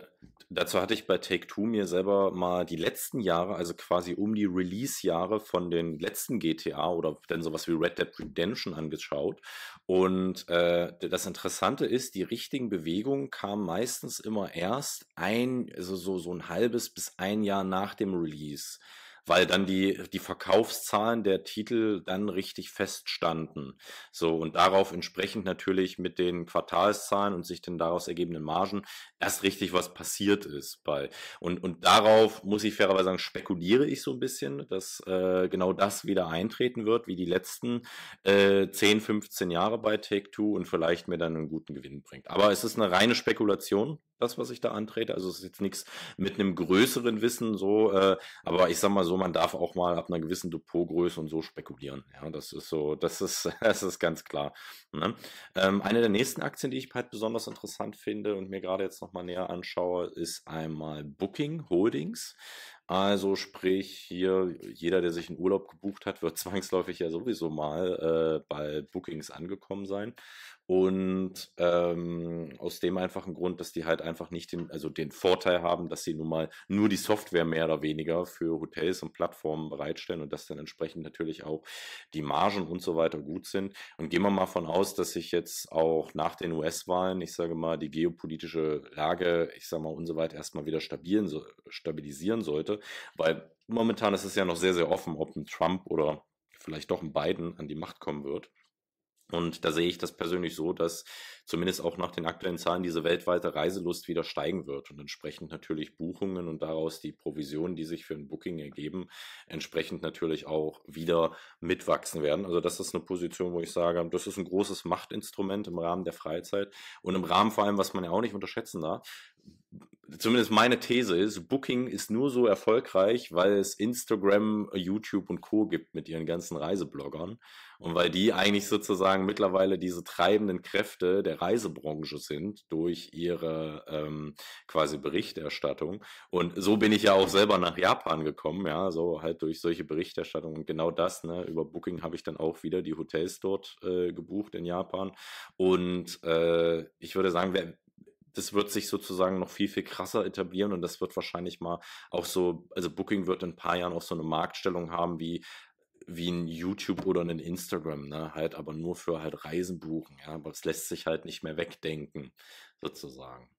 dazu hatte ich bei Take Two mir selber mal die letzten Jahre, also quasi um die Release-Jahre von den letzten GTA oder dann sowas wie Red Dead Redemption angeschaut. Und äh, das Interessante ist, die richtigen Bewegungen kamen meistens immer erst ein, also so, so ein halbes bis ein Jahr nach dem Release weil dann die, die Verkaufszahlen der Titel dann richtig feststanden. So, und darauf entsprechend natürlich mit den Quartalszahlen und sich den daraus ergebenden Margen erst richtig was passiert ist bei. Und, und darauf muss ich fairerweise sagen, spekuliere ich so ein bisschen, dass äh, genau das wieder eintreten wird, wie die letzten äh, 10, 15 Jahre bei Take Two und vielleicht mir dann einen guten Gewinn bringt. Aber es ist eine reine Spekulation das, was ich da antrete. Also es ist jetzt nichts mit einem größeren Wissen so, äh, aber ich sag mal so, man darf auch mal ab einer gewissen Depotgröße und so spekulieren. Ja, das ist so, das ist, das ist ganz klar. Ne? Ähm, eine der nächsten Aktien, die ich halt besonders interessant finde und mir gerade jetzt nochmal näher anschaue, ist einmal Booking Holdings. Also sprich hier, jeder, der sich einen Urlaub gebucht hat, wird zwangsläufig ja sowieso mal äh, bei Bookings angekommen sein. Und ähm, aus dem einfachen Grund, dass die halt einfach nicht den, also den Vorteil haben, dass sie nun mal nur die Software mehr oder weniger für Hotels und Plattformen bereitstellen und dass dann entsprechend natürlich auch die Margen und so weiter gut sind. Und gehen wir mal von aus, dass sich jetzt auch nach den US-Wahlen, ich sage mal, die geopolitische Lage, ich sage mal, und so weiter erstmal wieder stabilen, stabilisieren sollte, weil momentan ist es ja noch sehr, sehr offen, ob ein Trump oder vielleicht doch ein Biden an die Macht kommen wird. Und da sehe ich das persönlich so, dass zumindest auch nach den aktuellen Zahlen diese weltweite Reiselust wieder steigen wird und entsprechend natürlich Buchungen und daraus die Provisionen, die sich für ein Booking ergeben, entsprechend natürlich auch wieder mitwachsen werden. Also das ist eine Position, wo ich sage, das ist ein großes Machtinstrument im Rahmen der Freizeit und im Rahmen vor allem, was man ja auch nicht unterschätzen darf, zumindest meine These ist, Booking ist nur so erfolgreich, weil es Instagram, YouTube und Co. gibt mit ihren ganzen Reisebloggern. Und weil die eigentlich sozusagen mittlerweile diese treibenden Kräfte der Reisebranche sind durch ihre ähm, quasi Berichterstattung. Und so bin ich ja auch selber nach Japan gekommen, ja, so halt durch solche Berichterstattung. Und genau das, ne, über Booking habe ich dann auch wieder die Hotels dort äh, gebucht in Japan. Und äh, ich würde sagen, wer, das wird sich sozusagen noch viel, viel krasser etablieren und das wird wahrscheinlich mal auch so, also Booking wird in ein paar Jahren auch so eine Marktstellung haben wie wie ein YouTube oder ein Instagram, ne, halt, aber nur für halt Reisen buchen, ja, aber es lässt sich halt nicht mehr wegdenken, sozusagen.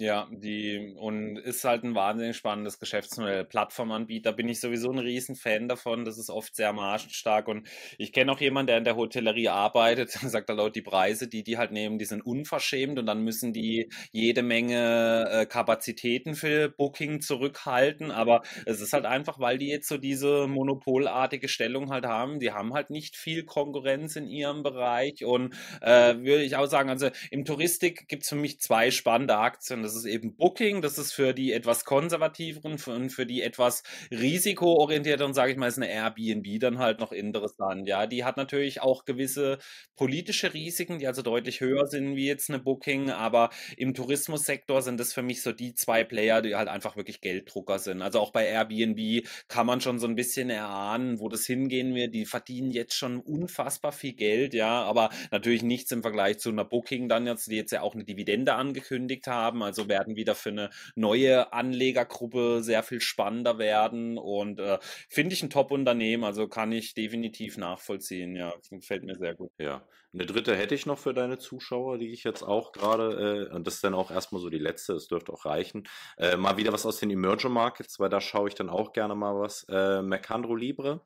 Ja, die und ist halt ein wahnsinnig spannendes Geschäftsmodell. Plattformanbieter bin ich sowieso ein Riesenfan davon. Das ist oft sehr margenstark. Und ich kenne auch jemanden, der in der Hotellerie arbeitet. Dann sagt er Leute, die Preise, die die halt nehmen, die sind unverschämt und dann müssen die jede Menge äh, Kapazitäten für Booking zurückhalten. Aber es ist halt einfach, weil die jetzt so diese monopolartige Stellung halt haben. Die haben halt nicht viel Konkurrenz in ihrem Bereich. Und äh, würde ich auch sagen, also im Touristik gibt es für mich zwei spannende Aktien. Das ist eben Booking, das ist für die etwas konservativeren und für die etwas risikoorientierteren, sage ich mal, ist eine Airbnb dann halt noch interessant. Ja, die hat natürlich auch gewisse politische Risiken, die also deutlich höher sind wie jetzt eine Booking, aber im Tourismussektor sind das für mich so die zwei Player, die halt einfach wirklich Gelddrucker sind. Also auch bei Airbnb kann man schon so ein bisschen erahnen, wo das hingehen wird. Die verdienen jetzt schon unfassbar viel Geld, ja, aber natürlich nichts im Vergleich zu einer Booking dann jetzt, die jetzt ja auch eine Dividende angekündigt haben. Also also werden wieder für eine neue Anlegergruppe sehr viel spannender werden und äh, finde ich ein Top-Unternehmen, also kann ich definitiv nachvollziehen, ja, gefällt mir sehr gut. Ja, eine dritte hätte ich noch für deine Zuschauer, die ich jetzt auch gerade, äh, und das ist dann auch erstmal so die letzte, es dürfte auch reichen. Äh, mal wieder was aus den Emerging Markets, weil da schaue ich dann auch gerne mal was. Äh, Mercandro Libre,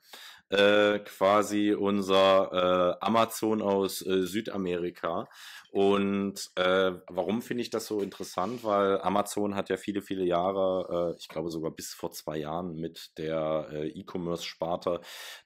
äh, quasi unser äh, Amazon aus äh, Südamerika. Und äh, warum finde ich das so interessant? Weil Amazon hat ja viele, viele Jahre, äh, ich glaube sogar bis vor zwei Jahren mit der äh, E-Commerce-Sparte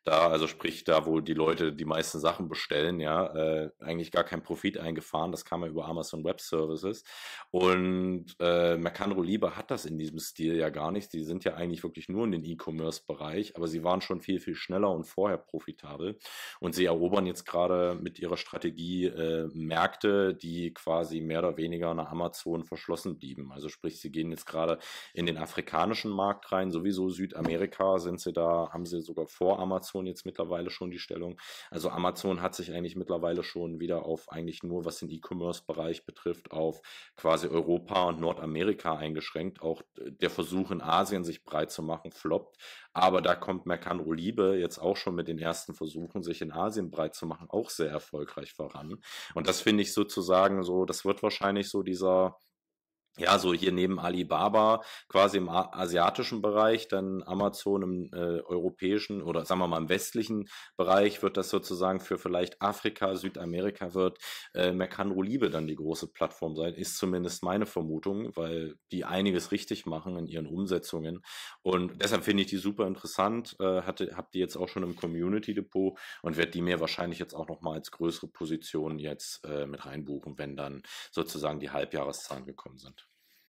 da, also sprich da, wo die Leute die meisten Sachen bestellen, ja, äh, äh, eigentlich gar keinen Profit eingefahren. Das kam ja über Amazon Web Services. Und äh, Mercando Libre hat das in diesem Stil ja gar nicht. Die sind ja eigentlich wirklich nur in den E-Commerce-Bereich, aber sie waren schon viel, viel schneller und vorher profitabel. Und sie erobern jetzt gerade mit ihrer Strategie äh, Märkte, die quasi mehr oder weniger nach Amazon verschlossen blieben. Also sprich, sie gehen jetzt gerade in den afrikanischen Markt rein, sowieso Südamerika sind sie da, haben sie sogar vor Amazon jetzt mittlerweile schon die Stellung. Also Amazon hat sich eigentlich mittlerweile mittlerweile schon wieder auf eigentlich nur, was den E-Commerce-Bereich betrifft, auf quasi Europa und Nordamerika eingeschränkt. Auch äh, der Versuch in Asien sich breit zu machen, floppt. Aber da kommt Mercano Liebe jetzt auch schon mit den ersten Versuchen, sich in Asien breit zu machen, auch sehr erfolgreich voran. Und das finde ich sozusagen so, das wird wahrscheinlich so dieser ja, so hier neben Alibaba quasi im asiatischen Bereich, dann Amazon im äh, europäischen oder sagen wir mal im westlichen Bereich wird das sozusagen für vielleicht Afrika, Südamerika wird äh, Mercando Liebe dann die große Plattform sein, ist zumindest meine Vermutung, weil die einiges richtig machen in ihren Umsetzungen und deshalb finde ich die super interessant, äh, hatte habe die jetzt auch schon im Community Depot und werde die mir wahrscheinlich jetzt auch nochmal als größere Position jetzt äh, mit reinbuchen, wenn dann sozusagen die Halbjahreszahlen gekommen sind.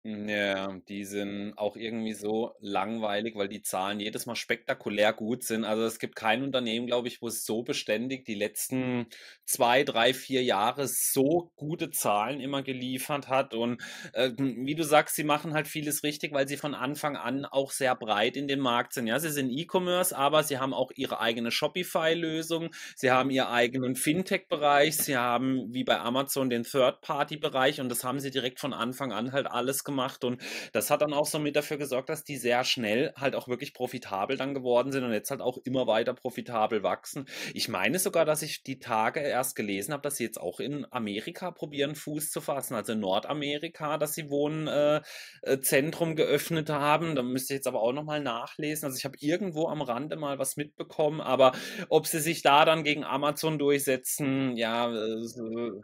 Ja, die sind auch irgendwie so langweilig, weil die Zahlen jedes Mal spektakulär gut sind. Also es gibt kein Unternehmen, glaube ich, wo es so beständig die letzten zwei, drei, vier Jahre so gute Zahlen immer geliefert hat. Und äh, wie du sagst, sie machen halt vieles richtig, weil sie von Anfang an auch sehr breit in den Markt sind. Ja, sie sind E-Commerce, aber sie haben auch ihre eigene Shopify-Lösung, sie haben ihren eigenen Fintech-Bereich, sie haben wie bei Amazon den Third-Party-Bereich und das haben sie direkt von Anfang an halt alles gemacht gemacht und das hat dann auch so mit dafür gesorgt, dass die sehr schnell halt auch wirklich profitabel dann geworden sind und jetzt halt auch immer weiter profitabel wachsen. Ich meine sogar, dass ich die Tage erst gelesen habe, dass sie jetzt auch in Amerika probieren, Fuß zu fassen, also in Nordamerika, dass sie Wohnzentrum äh, äh geöffnet haben. Da müsste ich jetzt aber auch nochmal nachlesen. Also ich habe irgendwo am Rande mal was mitbekommen, aber ob sie sich da dann gegen Amazon durchsetzen, ja, äh,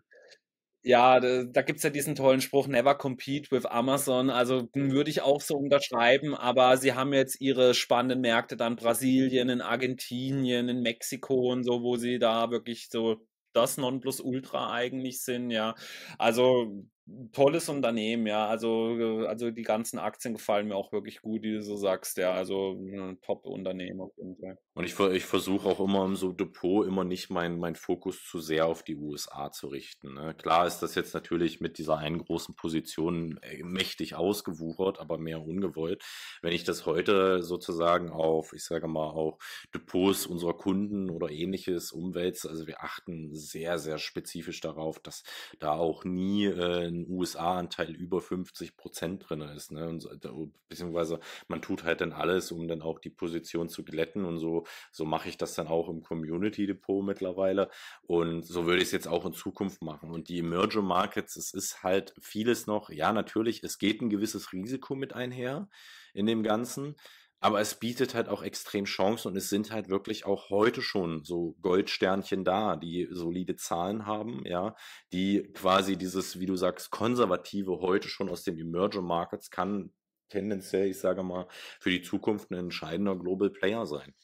ja, da, da gibt es ja diesen tollen Spruch, never compete with Amazon. Also mhm. würde ich auch so unterschreiben, aber sie haben jetzt ihre spannenden Märkte dann Brasilien, in Argentinien, in Mexiko und so, wo sie da wirklich so das Nonplusultra eigentlich sind, ja. Also tolles Unternehmen, ja. Also, äh, also die ganzen Aktien gefallen mir auch wirklich gut, die du so sagst, ja. Also ein ne, Top-Unternehmen auf jeden Fall. Und ich, ich versuche auch immer im so Depot immer nicht meinen mein Fokus zu sehr auf die USA zu richten. Ne? Klar ist das jetzt natürlich mit dieser einen großen Position äh, mächtig ausgewuchert, aber mehr ungewollt. Wenn ich das heute sozusagen auf, ich sage mal, auch Depots unserer Kunden oder ähnliches umwälze, also wir achten sehr, sehr spezifisch darauf, dass da auch nie äh, in den USA ein Teil über 50 Prozent drin ist. Ne? Und so, oh, beziehungsweise man tut halt dann alles, um dann auch die Position zu glätten und so, so mache ich das dann auch im Community Depot mittlerweile und so würde ich es jetzt auch in Zukunft machen. Und die Emerging Markets, es ist halt vieles noch, ja natürlich, es geht ein gewisses Risiko mit einher in dem Ganzen. Aber es bietet halt auch extrem Chancen und es sind halt wirklich auch heute schon so Goldsternchen da, die solide Zahlen haben, ja, die quasi dieses, wie du sagst, konservative heute schon aus den Emerging Markets kann tendenziell, ich sage mal, für die Zukunft ein entscheidender Global Player sein.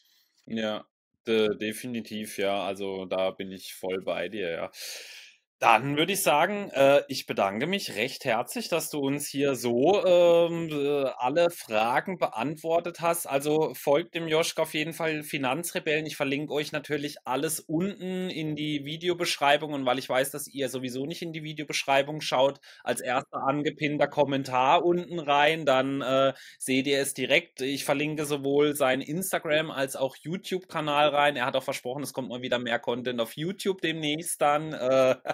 Ja, de definitiv, ja. Also da bin ich voll bei dir, ja. Dann würde ich sagen, äh, ich bedanke mich recht herzlich, dass du uns hier so ähm, äh, alle Fragen beantwortet hast. Also folgt dem Joschka auf jeden Fall Finanzrebellen. Ich verlinke euch natürlich alles unten in die Videobeschreibung und weil ich weiß, dass ihr sowieso nicht in die Videobeschreibung schaut, als erster angepinnter Kommentar unten rein, dann äh, seht ihr es direkt. Ich verlinke sowohl seinen Instagram als auch YouTube-Kanal rein. Er hat auch versprochen, es kommt mal wieder mehr Content auf YouTube demnächst dann. Äh,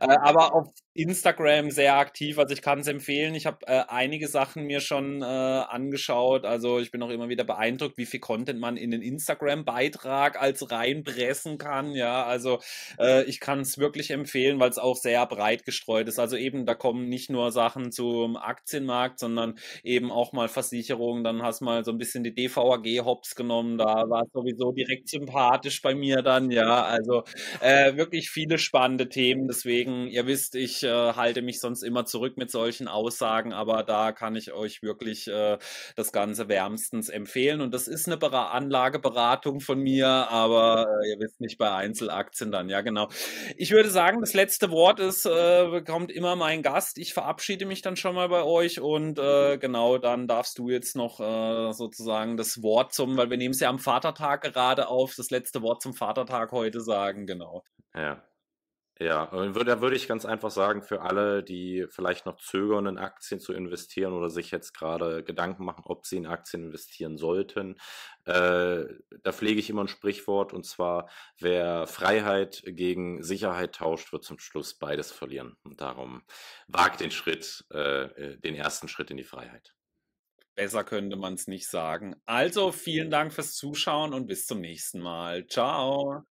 Äh, aber auf Instagram sehr aktiv, also ich kann es empfehlen. Ich habe äh, einige Sachen mir schon äh, angeschaut. Also ich bin auch immer wieder beeindruckt, wie viel Content man in den Instagram-Beitrag als reinpressen kann. Ja, also äh, ich kann es wirklich empfehlen, weil es auch sehr breit gestreut ist. Also eben, da kommen nicht nur Sachen zum Aktienmarkt, sondern eben auch mal Versicherungen. Dann hast mal so ein bisschen die DVAG hops genommen. Da war es sowieso direkt sympathisch bei mir dann. Ja, also äh, wirklich viele Spaß spannende Themen. Äh, Deswegen, ihr wisst, ich äh, halte mich sonst immer zurück mit solchen Aussagen, aber da kann ich euch wirklich äh, das Ganze wärmstens empfehlen. Und das ist eine Bera Anlageberatung von mir, aber äh, ihr wisst nicht bei Einzelaktien dann. Ja, genau. Ich würde sagen, das letzte Wort ist, bekommt äh, immer mein Gast. Ich verabschiede mich dann schon mal bei euch und äh, genau, dann darfst du jetzt noch sozusagen das Wort zum, weil wir nehmen es ja am Vatertag gerade auf, das letzte Wort zum Vatertag heute sagen, genau. Ja, ja, da würde ich ganz einfach sagen, für alle, die vielleicht noch zögern, in Aktien zu investieren oder sich jetzt gerade Gedanken machen, ob sie in Aktien investieren sollten, äh, da pflege ich immer ein Sprichwort und zwar, wer Freiheit gegen Sicherheit tauscht, wird zum Schluss beides verlieren. Und darum wagt den Schritt, äh, äh den ersten Schritt in die Freiheit. Besser könnte man es nicht sagen. Also vielen Dank fürs Zuschauen und bis zum nächsten Mal. Ciao.